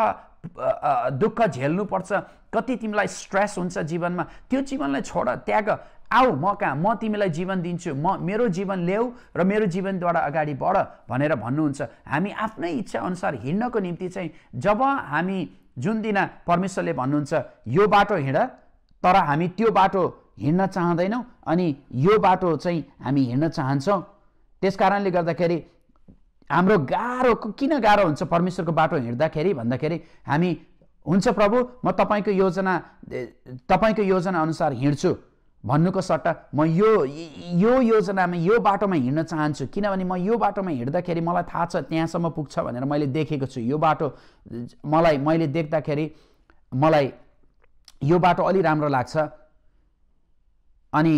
दुःख झेल्नुपर्छ कति तिमीलाई स्ट्रेस हुन्छ जीवनमा त्यो जीवनलाई छोड त्याग आऊ म कहाँ म तिमीलाई जीवन दिन्छु म मेरो जीवन ल्याऊ र मेरो जीवनद्वारा अगाडि बढ भनेर भन्नुहुन्छ हामी आफ्नै इच्छा अनुसार हिँड्नको निम्ति चाहिँ जब हामी जुन दिन परमेश्वरले भन्नुहुन्छ यो बाटो हिँड तर हामी त्यो बाटो हिँड्न चाहँदैनौँ अनि यो बाटो चाहिँ हामी हिँड्न चाहन्छौँ त्यस कारणले गर्दाखेरि हाम्रो गाह्रो किन गाह्रो हुन्छ परमेश्वरको बाटो हिँड्दाखेरि भन्दाखेरि हामी हुन्छ प्रभु म तपाईँको योजना तपाईँको योजना अनुसार हिँड्छु भन्नुको सट्टा म यो यो योजनामा यो बाटोमा हिँड्न चाहन्छु किनभने म यो बाटोमा हिँड्दाखेरि मलाई थाहा छ त्यहाँसम्म पुग्छ भनेर मैले देखेको छु यो बाटो मलाई मैले देख्दाखेरि मलाई यो बाटो अलि राम्रो लाग्छ अनि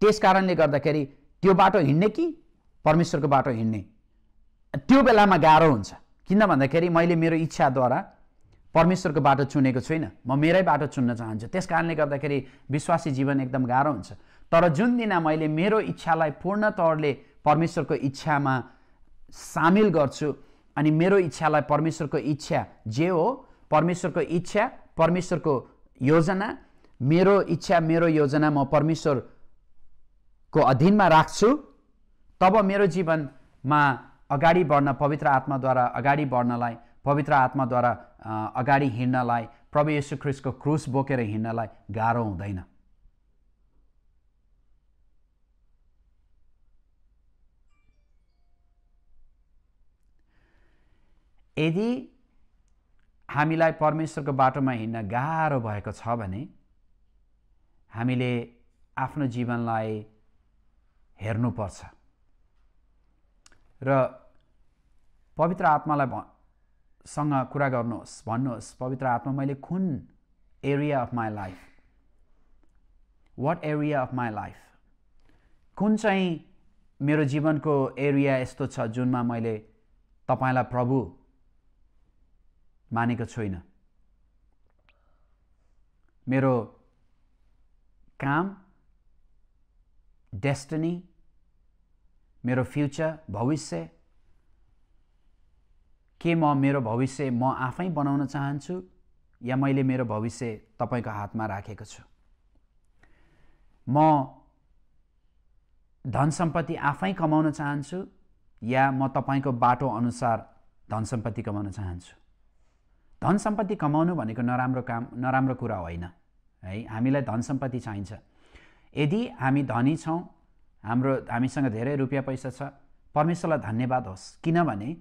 त्यस कारणले गर्दाखेरि त्यो बाटो हिँड्ने कि परमेश्वरको बाटो हिँड्ने त्यो बेलामा गाह्रो हुन्छ किन भन्दाखेरि मैले मेरो इच्छाद्वारा परमेश्वरको बाटो चुनेको छुइनँ म मेरै बाटो चुन्न चाहन्छु त्यस कारणले गर्दाखेरि विश्वासी जीवन एकदम गाह्रो हुन्छ तर जुन दिन मैले मेरो इच्छालाई पूर्ण तौरले परमेश्वरको इच्छामा सामेल गर्छु अनि मेरो इच्छालाई परमेश्वरको इच्छा जे हो परमेश्वरको इच्छा परमेश्वरको योजना मेरो इच्छा मेरो योजना म परमेश्वरको अधीनमा राख्छु तब मेरो जीवनमा अगाडि बढ्न पवित्र आत्माद्वारा अगाडि बढ्नलाई पवित्र आत्माद्वारा अगाडि हिँड्नलाई प्रभु यशु ख्रिसको क्रुस बोकेर हिँड्नलाई गाह्रो हुँदैन यदि हामीलाई परमेश्वरको बाटोमा हिँड्न गाह्रो भएको छ भने हामीले आफ्नो जीवनलाई हेर्नुपर्छ र पवित्र आत्मालाई सँग कुरा गर्नुहोस् भन्नुहोस् पवित्र आत्मा मैले कुन area of my life what area of my life कुन चाहिँ मेरो जीवनको एरिया यस्तो छ जुनमा मैले तपाईँलाई प्रभु मानेको छुइनँ मेरो काम डेस्टिनी मेरो फ्युचर भविष्य के म मेरो भविष्य म आफै बनाउन चाहन्छु या मैले मेरो भविष्य तपाईँको हातमा राखेको छु म धन सम्पत्ति आफै कमाउन चाहन्छु या म तपाईँको बाटो अनुसार धन सम्पत्ति कमाउन चाहन्छु धन सम्पत्ति कमाउनु भनेको नराम्रो काम नराम्रो कुरा होइन है हामीलाई धन सम्पत्ति चाहिन्छ यदि हामी धनी छौँ हाम्रो हामीसँग धेरै रुपियाँ पैसा छ परमेश्वरलाई धन्यवाद होस् किनभने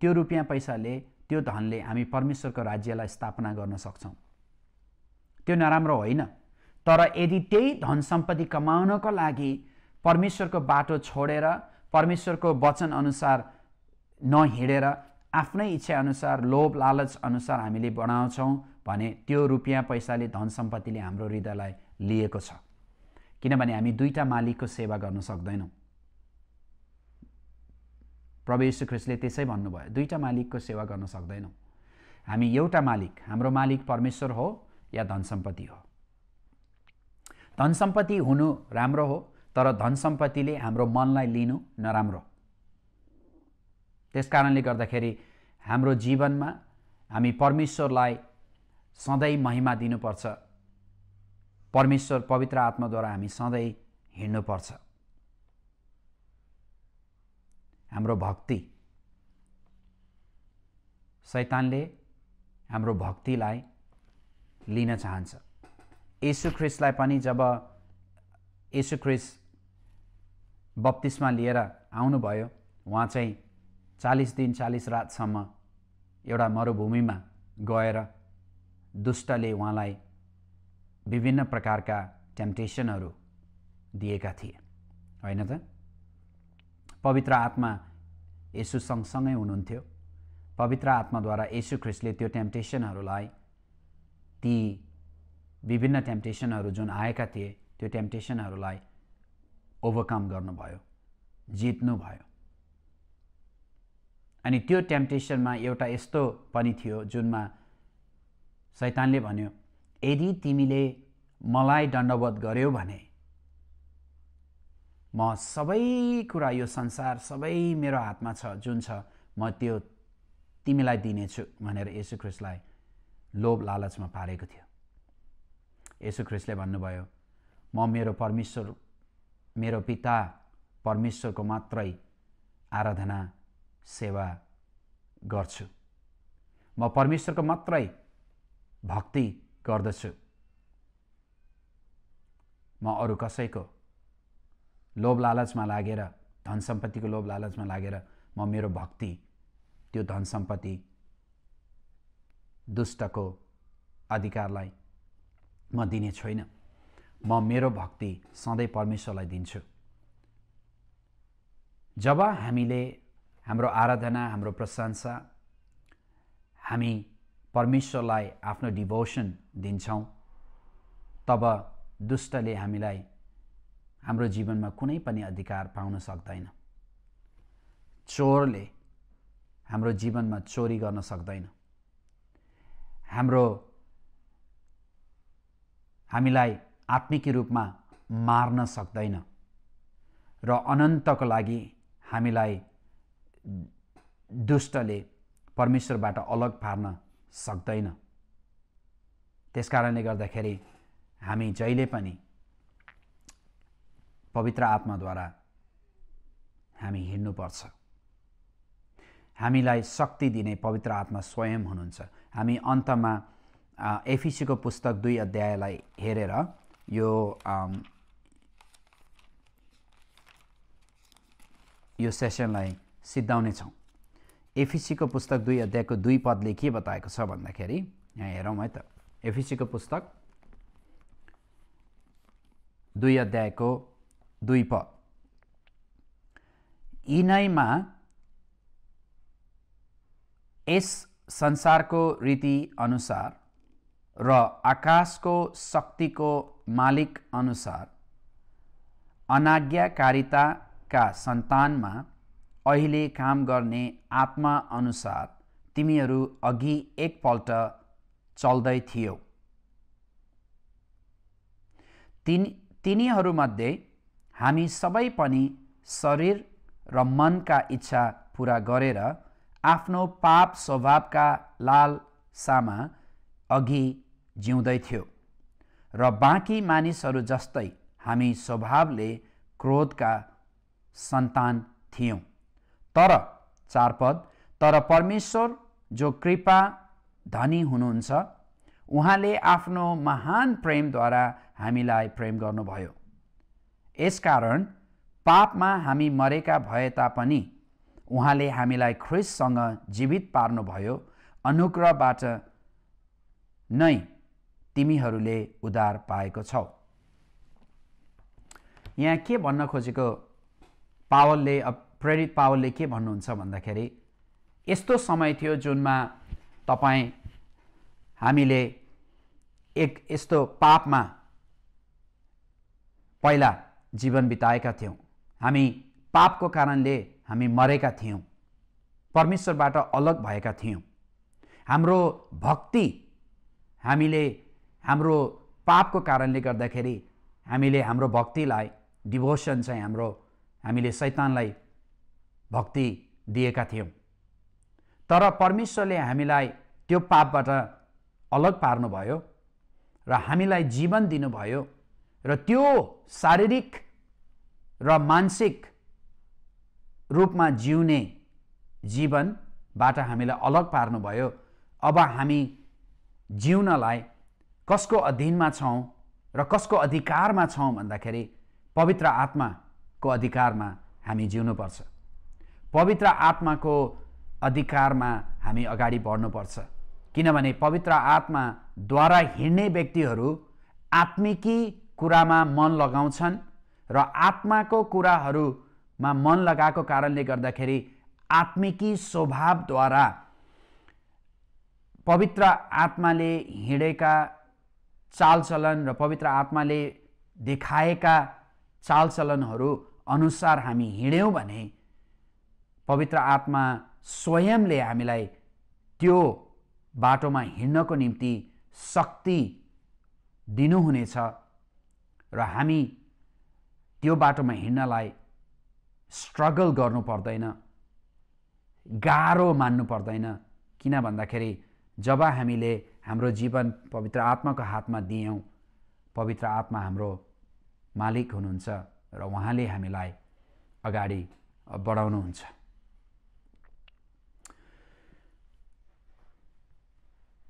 त्यो रुपियाँ पैसाले त्यो धनले हामी परमेश्वरको राज्यलाई स्थापना गर्न सक्छौँ त्यो नराम्रो होइन तर यदि त्यही धन सम्पत्ति कमाउनको लागि परमेश्वरको बाटो छोडेर परमेश्वरको वचन अनुसार नहिँडेर आफ्नै इच्छाअनुसार लोभ लालच अनुसार हामीले बनाउँछौँ भने त्यो रुपियाँ पैसाले धन सम्पत्तिले हाम्रो हृदयलाई लिएको छ किनभने हामी दुईवटा मालिकको सेवा गर्न सक्दैनौँ प्रवेश ख्रिस्टले त्यसै भन्नुभयो दुईवटा मालिकको सेवा गर्न सक्दैनौँ हामी एउटा मालिक हाम्रो मालिक परमेश्वर हो या धन सम्पत्ति हो धन सम्पत्ति हुनु राम्रो हो तर धन सम्पत्तिले हाम्रो मनलाई लिनु नराम्रो त्यस कारणले गर्दाखेरि हाम्रो जीवनमा हामी परमेश्वरलाई सधैँ महिमा दिनुपर्छ परमेश्वर पवित्र आत्माद्वारा हामी सधैँ हिँड्नुपर्छ हाम्रो भक्ति सैतानले हाम्रो भक्तिलाई लिन चाहन्छ यसु ख्रिस्टलाई पनि जब यसु ख्रिस बत्तिसमा लिएर आउनुभयो उहाँ चाहिँ चालिस दिन चालिस रातसम्म एउटा मरुभूमिमा गएर दुष्टले उहाँलाई विभिन्न प्रकारका टेम्पटेसनहरू दिएका थिए होइन त पवित्र आत्मा यसु सँगसँगै हुनुहुन्थ्यो पवित्र आत्माद्वारा यसु ख्रिस्टले त्यो टेम्पटेसनहरूलाई ती विभिन्न टेम्पटेसनहरू जुन आएका थिए त्यो टेम्पटेसनहरूलाई ओभरकम गर्नुभयो जित्नुभयो अनि त्यो टेम्पटेसनमा एउटा यस्तो पनि थियो जुनमा सैतानले भन्यो यदि तिमीले मलाई दण्डवत गर्यौ भने म सबै कुरा यो संसार सबै मेरो हातमा छ जुन छ म त्यो तिमीलाई दिनेछु भनेर ख्रिसलाई लोभ लालचमा पारेको थियो ख्रिसले भन्नुभयो म मेरो परमेश्वर मेरो पिता परमेश्वरको मात्रै आराधना सेवा गर्छु म परमेश्वरको मात्रै भक्ति गर्दछु म अरू कसैको लोभ लालचमा लागेर धन सम्पत्तिको लोभ लालचमा लागेर म मेरो भक्ति त्यो धन सम्पत्ति दुष्टको अधिकारलाई म दिने छुइनँ म मेरो भक्ति सधैँ परमेश्वरलाई दिन्छु जब हामीले हाम्रो आराधना हाम्रो प्रशंसा हामी परमेश्वरलाई आफ्नो डिभोसन दिन्छौँ तब दुष्टले हामीलाई हाम्रो जीवनमा कुनै पनि अधिकार पाउन सक्दैन चोरले हाम्रो जीवनमा चोरी गर्न सक्दैन हाम्रो हामीलाई आत्मिक रूपमा मार्न सक्दैन र अनन्तको लागि हामीलाई दुष्टले परमेश्वरबाट अलग पार्न सक्दैन त्यस कारणले गर्दाखेरि हामी जहिले पनि पवित्र आत्माद्वारा हामी हिँड्नुपर्छ हामीलाई शक्ति दिने पवित्र आत्मा स्वयं हुनुहुन्छ हामी अन्तमा एफिसीको पुस्तक दुई अध्यायलाई हेरेर यो यो सेसनलाई सिद्धाउनेछौँ एफिसीको पुस्तक दुई अध्यायको दुई पदले के बताएको छ भन्दाखेरि यहाँ हेरौँ है त एफिसीको पुस्तक दुई अध्यायको दुई पद यिनैमा यस संसारको रीति अनुसार र आकाशको शक्तिको मालिक अनुसार अनाज्ञाकारिताका सन्तानमा अहिले काम गर्ने आत्मा अनुसार तिमीहरू अघि एकपल्ट चल्दै थियौ तिन तिनीहरूमध्ये हामी सबै पनि शरीर र मनका इच्छा पुरा गरेर आफ्नो पाप स्वभावका लालसामा अघि जिउँदै थियो र बाँकी मानिसहरू जस्तै हामी स्वभावले क्रोधका सन्तान थियौँ तर चार पद तर परमेश्वर जो कृपा धनी हुनुहुन्छ उहाँले आफ्नो महान प्रेमद्वारा हामीलाई प्रेम गर्नुभयो कारण पापमा हामी मरेका भए तापनि उहाँले हामीलाई ख्रिससँग जीवित पार्नुभयो अनुग्रहबाट नै तिमीहरूले उधार पाएको छौ यहाँ के भन्न खोजेको पावलले प्रेरित पावलले के भन्नुहुन्छ भन्दाखेरि यस्तो समय थियो जुनमा तपाईँ हामीले एक यस्तो पापमा पहिला जीवन बिताएका थियौँ हामी पापको कारणले हामी मरेका थियौँ परमेश्वरबाट अलग भएका थियौँ हाम्रो भक्ति हामीले हाम्रो पापको कारणले गर्दाखेरि हामीले हाम्रो भक्तिलाई डिभोसन चाहिँ हाम्रो हामीले सैतानलाई भक्ति दिएका थियौँ तर परमेश्वरले हामीलाई त्यो पापबाट अलग पार्नुभयो र हामीलाई जीवन दिनुभयो र त्यो शारीरिक र मानसिक रूपमा जिउने जीवनबाट हामीलाई अलग पार्नुभयो अब हामी जिउनलाई कसको अधीनमा छौँ र कसको अधिकारमा छौँ भन्दाखेरि पवित्र आत्माको अधिकारमा हामी जिउनुपर्छ पवित्र आत्माको अधिकारमा हामी अगाडि बढ्नुपर्छ किनभने पवित्र आत्माद्वारा हिँड्ने व्यक्तिहरू आत्मिकी कुरामा मन लगाउँछन् र आत्माको कुराहरूमा मन लगाएको कारणले गर्दाखेरि आत्मिकी स्वभावद्वारा पवित्र आत्माले हिँडेका चालचलन र पवित्र आत्माले देखाएका चालचलनहरू अनुसार हामी हिँड्यौँ भने पवित्र आत्मा स्वयंले हामीलाई त्यो बाटोमा हिँड्नको निम्ति शक्ति दिनुहुनेछ र हामी त्यो बाटोमा हिँड्नलाई स्ट्रगल गर्नु पर्दैन गाह्रो मान्नु पर्दैन किन भन्दाखेरि जब हामीले हाम्रो जीवन पवित्र आत्माको हातमा दियौँ पवित्र आत्मा हाम्रो मालिक हुनुहुन्छ र उहाँले हामीलाई अगाडि बढाउनुहुन्छ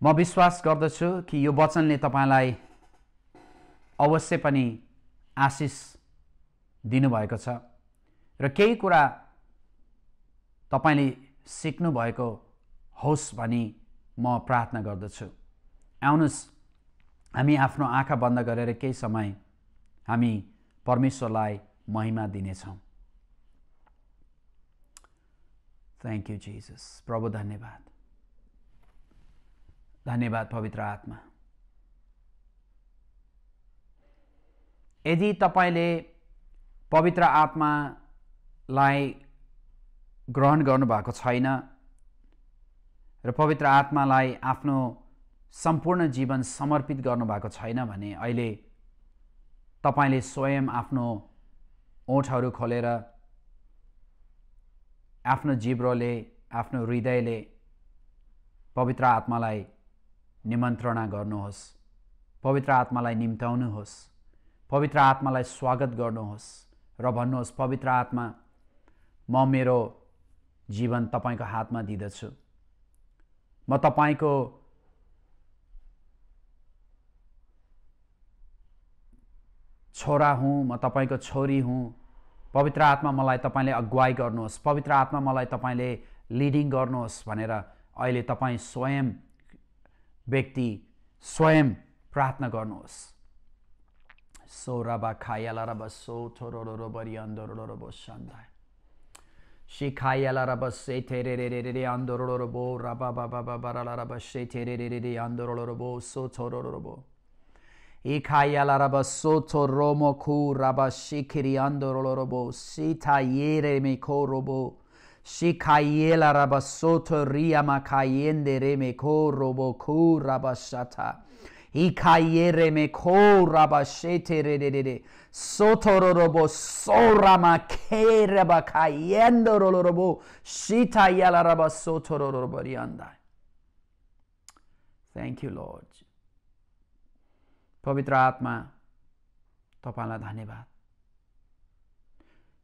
म विश्वास गर्दछु कि यो वचनले तपाईँलाई अवश्य पनि आशिष दिनुभएको छ र केही कुरा तपाईँले सिक्नुभएको होस् भनी म प्रार्थना गर्दछु आउनुहोस् हामी आफ्नो आँखा बन्द गरेर केही समय हामी परमेश्वरलाई महिमा दिनेछौँ थ्याङ्क यू जिजस प्रभु धन्यवाद धन्यवाद पवित्र आत्मा यदि तपाईँले पवित्र आत्मालाई ग्रहण गर्नुभएको छैन र पवित्र आत्मालाई आफ्नो सम्पूर्ण जीवन समर्पित गर्नुभएको छैन भने अहिले तपाईँले स्वयं आफ्नो ओठहरू खोलेर आफ्नो जिब्रोले आफ्नो हृदयले पवित्र आत्मालाई निमन्त्रणा गर्नुहोस् पवित्र आत्मालाई निम्त्याउनुहोस् पवित्र आत्मालाई स्वागत गर्नुहोस् र भन्नुहोस् पवित्र आत्मा म मेरो जीवन तपाईँको हातमा दिँदछु म तपाईँको छोरा हुँ म तपाईँको छोरी हुँ पवित्र आत्मा मलाई तपाईँले अगुवाई गर्नुहोस् पवित्र आत्मा मलाई तपाईँले लिडिङ गर्नुहोस् भनेर अहिले तपाईँ स्वयं व्यक्ति स्वयं प्रार्थना गर्नुहोस् सो रबा खाइला रब सो छोरो रो बरि अन्धोरो रो बो सन्धा সে খাইয়ালা রা বস সে থে রে রে রে রে রে আন্দর বো রা বা বা বা বা বারালা রা বস সে থে রে রে রে রে আন্দর বো সো ছোর বো এ খাইয়ালা রা বস সো ছো রো মো খু রা বা সে খেরি আন্দর বো সে থা ইয়ে রে মে খো রো বো Shikayela rabasoto riama kayende remeko roboku rabashata. Ikayere meko rabashete rededede. Sotoro robo sorama kereba kayendo robo. Shitayela rabasotoro robo riandai. Thank you lord पवित्र आत्मा तपाईँलाई धन्यवाद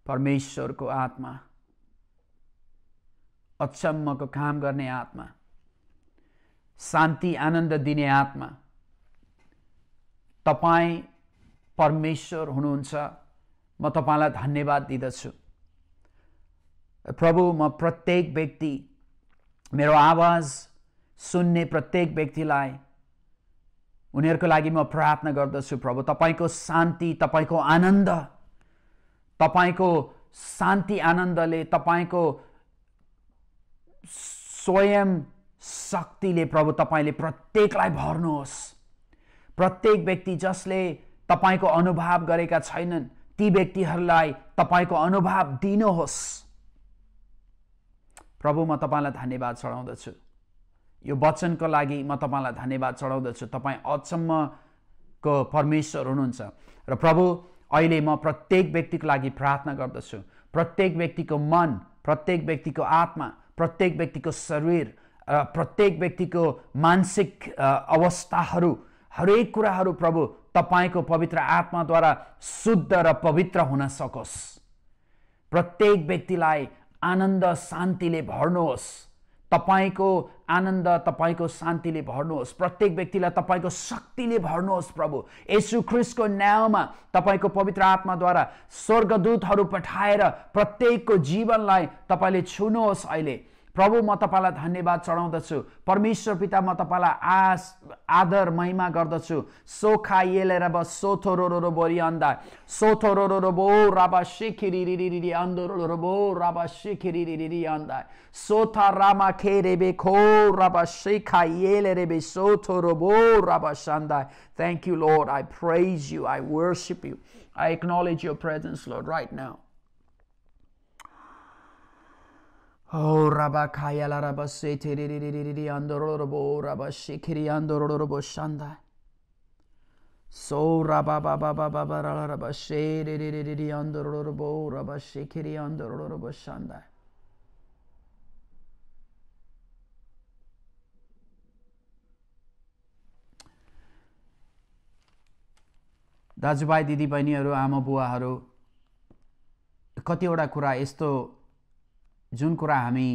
परमेश्वरको Atma अचम्मको काम गर्ने आत्मा शान्ति आनन्द दिने आत्मा तपाईँ परमेश्वर हुनुहुन्छ म तपाईँलाई धन्यवाद दिँदछु प्रभु म प्रत्येक व्यक्ति मेरो आवाज सुन्ने प्रत्येक व्यक्तिलाई उनीहरूको लागि म प्रार्थना गर्दछु प्रभु तपाईँको शान्ति तपाईँको आनन्द तपाईँको शान्ति आनन्दले तपाईँको स्वयं शक्तिले प्रभु तपाईँले प्रत्येकलाई भर्नुहोस् प्रत्येक व्यक्ति जसले तपाईँको अनुभव गरेका छैनन् ती व्यक्तिहरूलाई तपाईँको अनुभव दिनुहोस् प्रभु म तपाईँलाई धन्यवाद चढाउँदछु यो वचनको लागि म तपाईँलाई धन्यवाद चढाउँदछु तपाईँ अचम्मको परमेश्वर हुनुहुन्छ र प्रभु अहिले म प्रत्येक व्यक्तिको लागि प्रार्थना गर्दछु प्रत्येक व्यक्तिको मन प्रत्येक व्यक्तिको आत्मा प्रत्येक व्यक्तिको शरीर र प्रत्येक व्यक्तिको मानसिक अवस्थाहरू हरेक कुराहरू प्रभु तपाईँको पवित्र आत्माद्वारा शुद्ध र पवित्र हुन सकोस् प्रत्येक व्यक्तिलाई आनन्द शान्तिले भर्नुहोस् तपाईँको आनन्द तपाईँको शान्तिले भर्नुहोस् प्रत्येक व्यक्तिलाई तपाईँको शक्तिले भर्नुहोस् प्रभु यसु ख्रिसको न्यायमा तपाईँको पवित्र आत्माद्वारा स्वर्गदूतहरू पठाएर प्रत्येकको जीवनलाई तपाईँले छुनुहोस् अहिले प्रभु म तपाईँलाई धन्यवाद चढाउँदछु परमेश्वर पिता म तपाईँलाई आस आदर महिमा गर्दछु सो येले रब सोथो रो रो बोरी अन्दा सोथो रो रो बो राबा सेखेरी रि रि रि अन्दो रो रो बो राबा सेखेरी रि रि अन्दा सोथा रामा खे बे खो राबा सेखा येले बे सोथो रो बो राबा सन्दा thank you lord I praise you I worship you I acknowledge your presence lord right now Oh, Rabba Kaya la Rabba Sete Andororobo Rabba Shikiri Andororobo Shanda. So Rabba Baba Baba Baba Rabba Shede Andororobo Rabba Shikiri Andororobo Shanda. दाजुभाइ दिदीबहिनीहरू आमा बुवाहरू कतिवटा कुरा यस्तो जुन कुरा हामी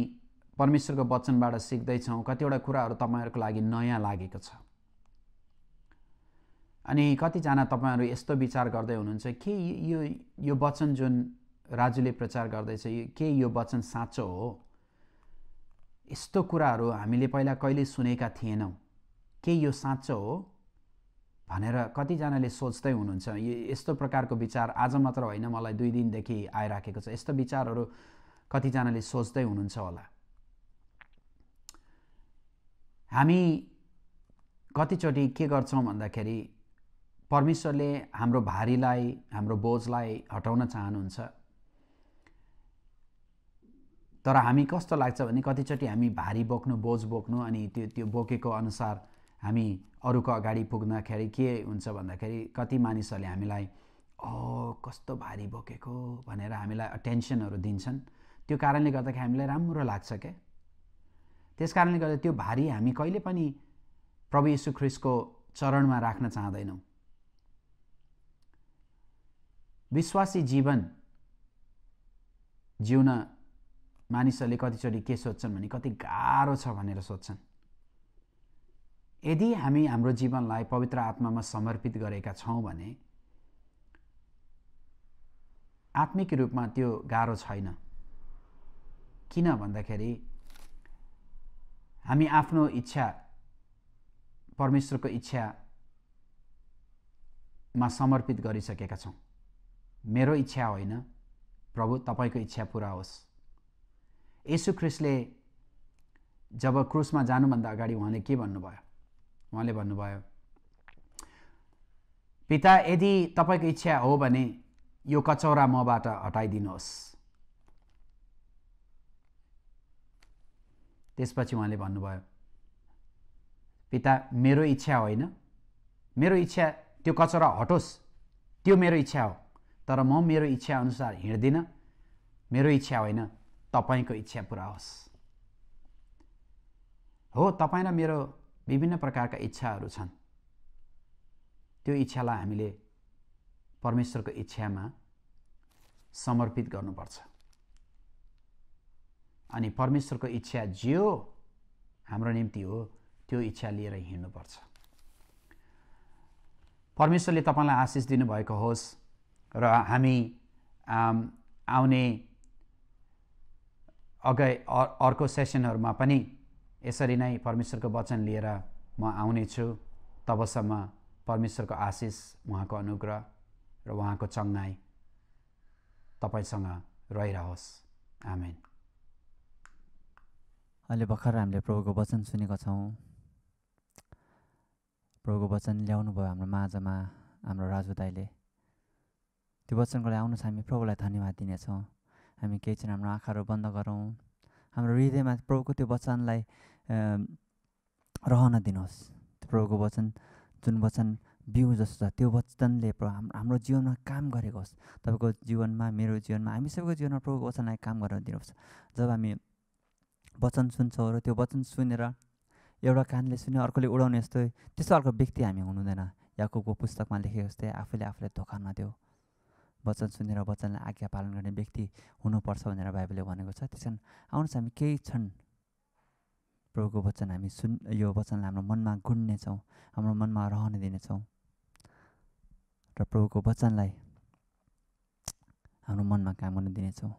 परमेश्वरको वचनबाट सिक्दैछौँ कतिवटा कुराहरू तपाईँहरूको लागि नयाँ लागेको छ अनि कतिजना तपाईँहरू यस्तो विचार गर्दै हुनुहुन्छ के यो यो वचन जुन राजुले प्रचार गर्दैछ के यो वचन साँचो हो यस्तो कुराहरू हामीले पहिला कहिले सुनेका थिएनौँ के यो साँचो हो भनेर कतिजनाले सोच्दै हुनुहुन्छ यो यस्तो प्रकारको विचार आज मात्र होइन मलाई दुई दिनदेखि आइराखेको छ यस्तो विचारहरू कतिजनाले सोच्दै हुनुहुन्छ होला हामी कतिचोटि के गर्छौँ भन्दाखेरि परमेश्वरले हाम्रो भारीलाई हाम्रो बोझलाई हटाउन चाहनुहुन्छ तर हामी कस्तो लाग्छ भने कतिचोटि हामी भारी बोक्नु बोझ बोक्नु अनि त्यो त्यो बोकेको अनुसार हामी अरूको अगाडि पुग्दाखेरि के हुन्छ भन्दाखेरि कति मानिसहरूले हामीलाई ओ कस्तो भारी बोकेको भनेर हामीलाई अटेन्सनहरू दिन्छन् त्यो कारणले गर्दाखेरि हामीलाई राम्रो लाग्छ क्या त्यस कारणले गर्दा त्यो भारी हामी कहिले पनि प्रभु यीशु ख्रिसको चरणमा राख्न चाहँदैनौँ विश्वासी जीवन जिउन मानिसहरूले कतिचोटि के सोध्छन् भने कति गाह्रो छ भनेर सोध्छन् यदि हामी हाम्रो जीवनलाई पवित्र आत्मामा समर्पित गरेका छौँ भने आत्मिक रूपमा त्यो गाह्रो छैन किन भन्दाखेरि हामी आफ्नो इच्छा परमेश्वरको इच्छामा समर्पित गरिसकेका छौँ मेरो इच्छा होइन प्रभु तपाईँको इच्छा पुरा होस् यसु ख्रिस्टले जब क्रुसमा जानुभन्दा अगाडि उहाँले के भन्नुभयो उहाँले भन्नुभयो पिता यदि तपाईँको इच्छा हो भने यो कचौरा मबाट हटाइदिनुहोस् त्यसपछि उहाँले भन्नुभयो पिता मेरो इच्छा होइन मेरो इच्छा त्यो कचरा हटोस् त्यो मेरो इच्छा हो तर म मेरो इच्छा अनुसार हिँड्दिनँ मेरो इच्छा होइन तपाईँको इच्छा पुरा होस् हो तपाईँ र मेरो विभिन्न प्रकारका इच्छाहरू छन् त्यो इच्छालाई हामीले परमेश्वरको इच्छामा समर्पित गर्नुपर्छ अनि परमेश्वरको इच्छा जियो हाम्रो निम्ति हो त्यो इच्छा लिएर हिँड्नुपर्छ परमेश्वरले तपाईँलाई आशिष दिनुभएको होस् र हामी आउने अगै अर्को सेसनहरूमा पनि यसरी नै परमेश्वरको वचन लिएर म आउनेछु तबसम्म परमेश्वरको आशिष उहाँको अनुग्रह र उहाँको चङ्गाई तपाईँसँग रहिरहोस् आमेन अहिले भर्खर हामीले प्रभुको वचन सुनेको छौँ प्रभुको वचन ल्याउनु भयो हाम्रो माझमा हाम्रो राजु दाईले त्यो वचनको लागि आउनुहोस् हामी प्रभुलाई धन्यवाद दिनेछौँ हामी केही छैन हाम्रो आँखाहरू बन्द गरौँ हाम्रो हृदयमा प्रभुको त्यो वचनलाई रहन दिनुहोस् त्यो प्रभुको वचन जुन वचन बिउ जस्तो छ त्यो वचनले हाम्रो हाम्रो जीवनमा काम गरेको होस् तपाईँको जीवनमा मेरो जीवनमा हामी सबैको जीवनमा प्रभुको वचनलाई काम गर्न दिनुहोस् जब हामी वचन सुन्छौँ र त्यो वचन सुनेर एउटा कानले सुन्यो अर्कोले उडाउने जस्तै त्यस्तो अर्को व्यक्ति हामी हुनुहुँदैन याकुबको पुस्तकमा लेखेको जस्तै आफूले आफूलाई धोका नदेऊ वचन सुनेर वचनलाई आज्ञा पालन गर्ने व्यक्ति हुनुपर्छ भनेर बाइबलले भनेको छ त्यस कारण आउनुहोस् हामी केही क्षण प्रभुको वचन हामी सुन यो वचनलाई हाम्रो मनमा गुण्नेछौँ हाम्रो मनमा रहन दिनेछौँ र प्रभुको वचनलाई हाम्रो मनमा काम गर्न दिनेछौँ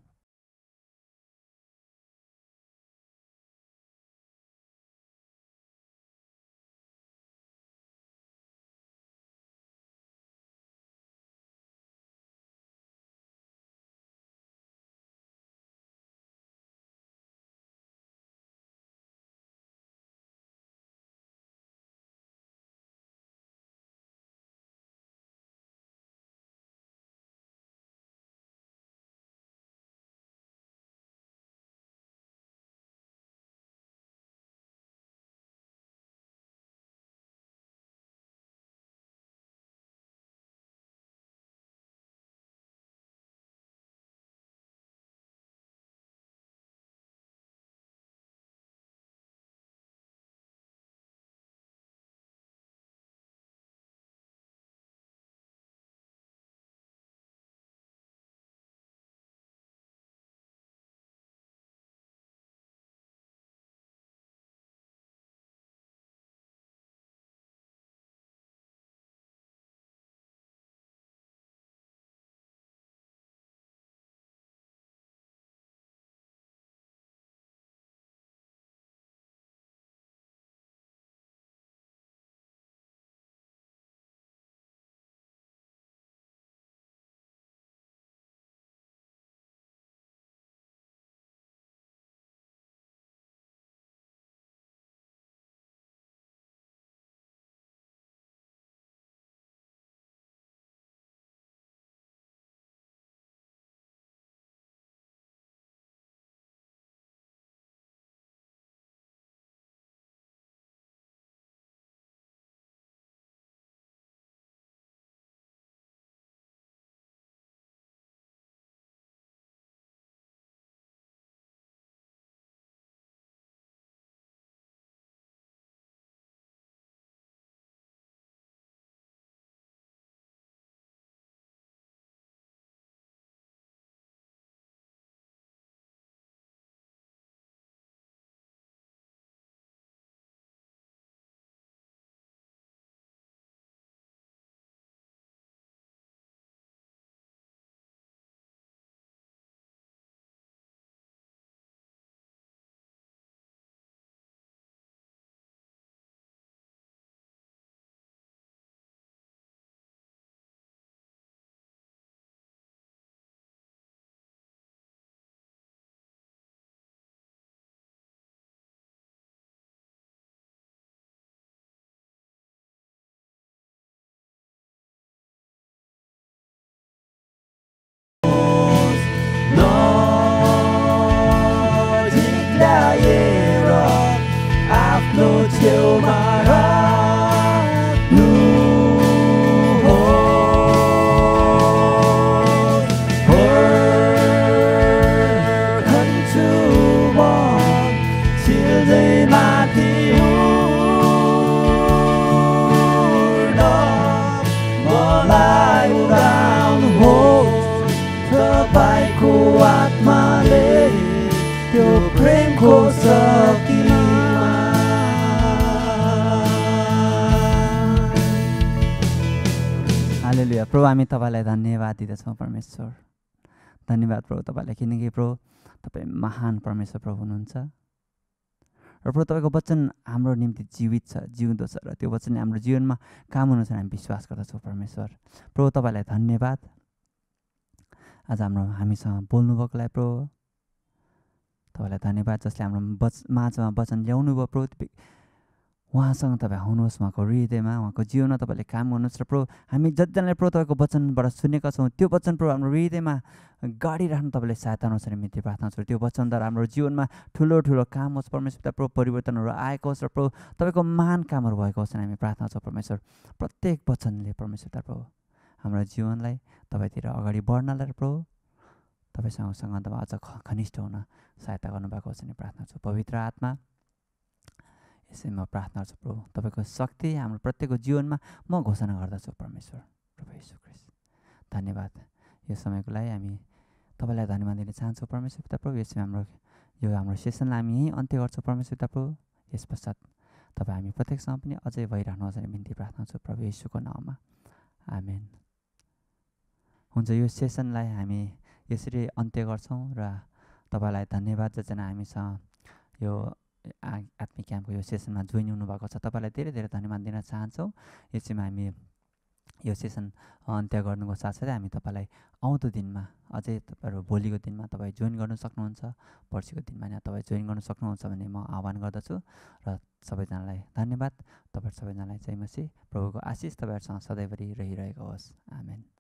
दिँदछौँ परमेश्वर धन्यवाद प्रभु तपाईँलाई किनकि प्रभु तपाईँ महान परमेश्वर प्रभु हुनुहुन्छ र प्रभु तपाईँको वचन हाम्रो निम्ति जीवित छ जिउँदो छ र त्यो वचनले हाम्रो जीवनमा काम हुनुहुन्छ हामी विश्वास गर्दछौँ परमेश्वर प्रभु तपाईँलाई धन्यवाद आज हाम्रो हामीसँग बोल्नुभएकोलाई प्रभु तपाईँलाई धन्यवाद जसले हाम्रो वच माझमा वचन ल्याउनु भयो प्रभु उहाँसँग तपाईँ आउनुहोस् उहाँको हृदयमा उहाँको जीवनमा तपाईँले काम गर्नुहोस् र प्रो हामी जतिजनाले प्रो तपाईँको वचनबाट सुनेका छौँ त्यो वचन प्रो हाम्रो हृदयमा गाडी राख्नु तपाईँले सहायता आउनुहोस् र मित्र प्रार्थना छौँ त्यो वचनद्वारा हाम्रो जीवनमा ठुलो ठुलो काम होस् परमेश्वर प्रो परिवर्तनहरू आएको होस् र प्रो तपाईँको महान कामहरू भएको होस् हामी प्रार्थना छौँ परमेश्वर प्रत्येक वचनले परमेश्वर प्रो हाम्रो जीवनलाई तपाईँतिर अगाडि बढ्नलाई प्रो तपाईँसँगसँग तपाईँ अझ घनिष्ठ हुन सहायता गर्नुभएको होस् भने प्रार्थना छु पवित्र आत्मा यसै म प्रार्थना गर्छु प्रभु तपाईँको शक्ति हाम्रो प्रत्येकको जीवनमा म घोषणा गर्दछु परमेश्वर प्रभु यीशु ख्रिस्ट धन्यवाद यो समयको लागि हामी तपाईँलाई धन्यवाद दिन चाहन्छौँ परमेश्वर पिता प्रभु यसमा हाम्रो यो हाम्रो सेसनलाई हामी यहीँ अन्त्य गर्छौँ परमेश्वर पिता प्रभु यस पश्चात तपाईँ हामी प्रत्येकसँग पनि अझै भइरहनु भने बिन्ती प्रार्थना गर्छु प्रभु यीशुको नाउँमा आमेन हुन्छ यो सेसनलाई हामी यसरी अन्त्य गर्छौँ र तपाईँलाई धन्यवाद जजना हामीसँग यो आत्मिक क्याम्पको यो सेसनमा जोइन हुनुभएको छ तपाईँलाई धेरै धेरै धन्यवाद दिन चाहन्छौँ यसैमा हामी यो सेसन अन्त्य गर्नुको साथसाथै हामी तपाईँलाई आउँदो दिनमा अझै तपाईँहरू भोलिको दिनमा तपाईँ जोइन गर्नु सक्नुहुन्छ पर्सिको दिनमा यहाँ तपाईँ जोइन गर्नु सक्नुहुन्छ भन्ने म आह्वान गर्दछु र सबैजनालाई धन्यवाद तपाईँहरू सबैजनालाई चाहिँ मसी प्रभुको आशिष तपाईँहरूसँग सधैँभरि रहिरहेको होस् आमेन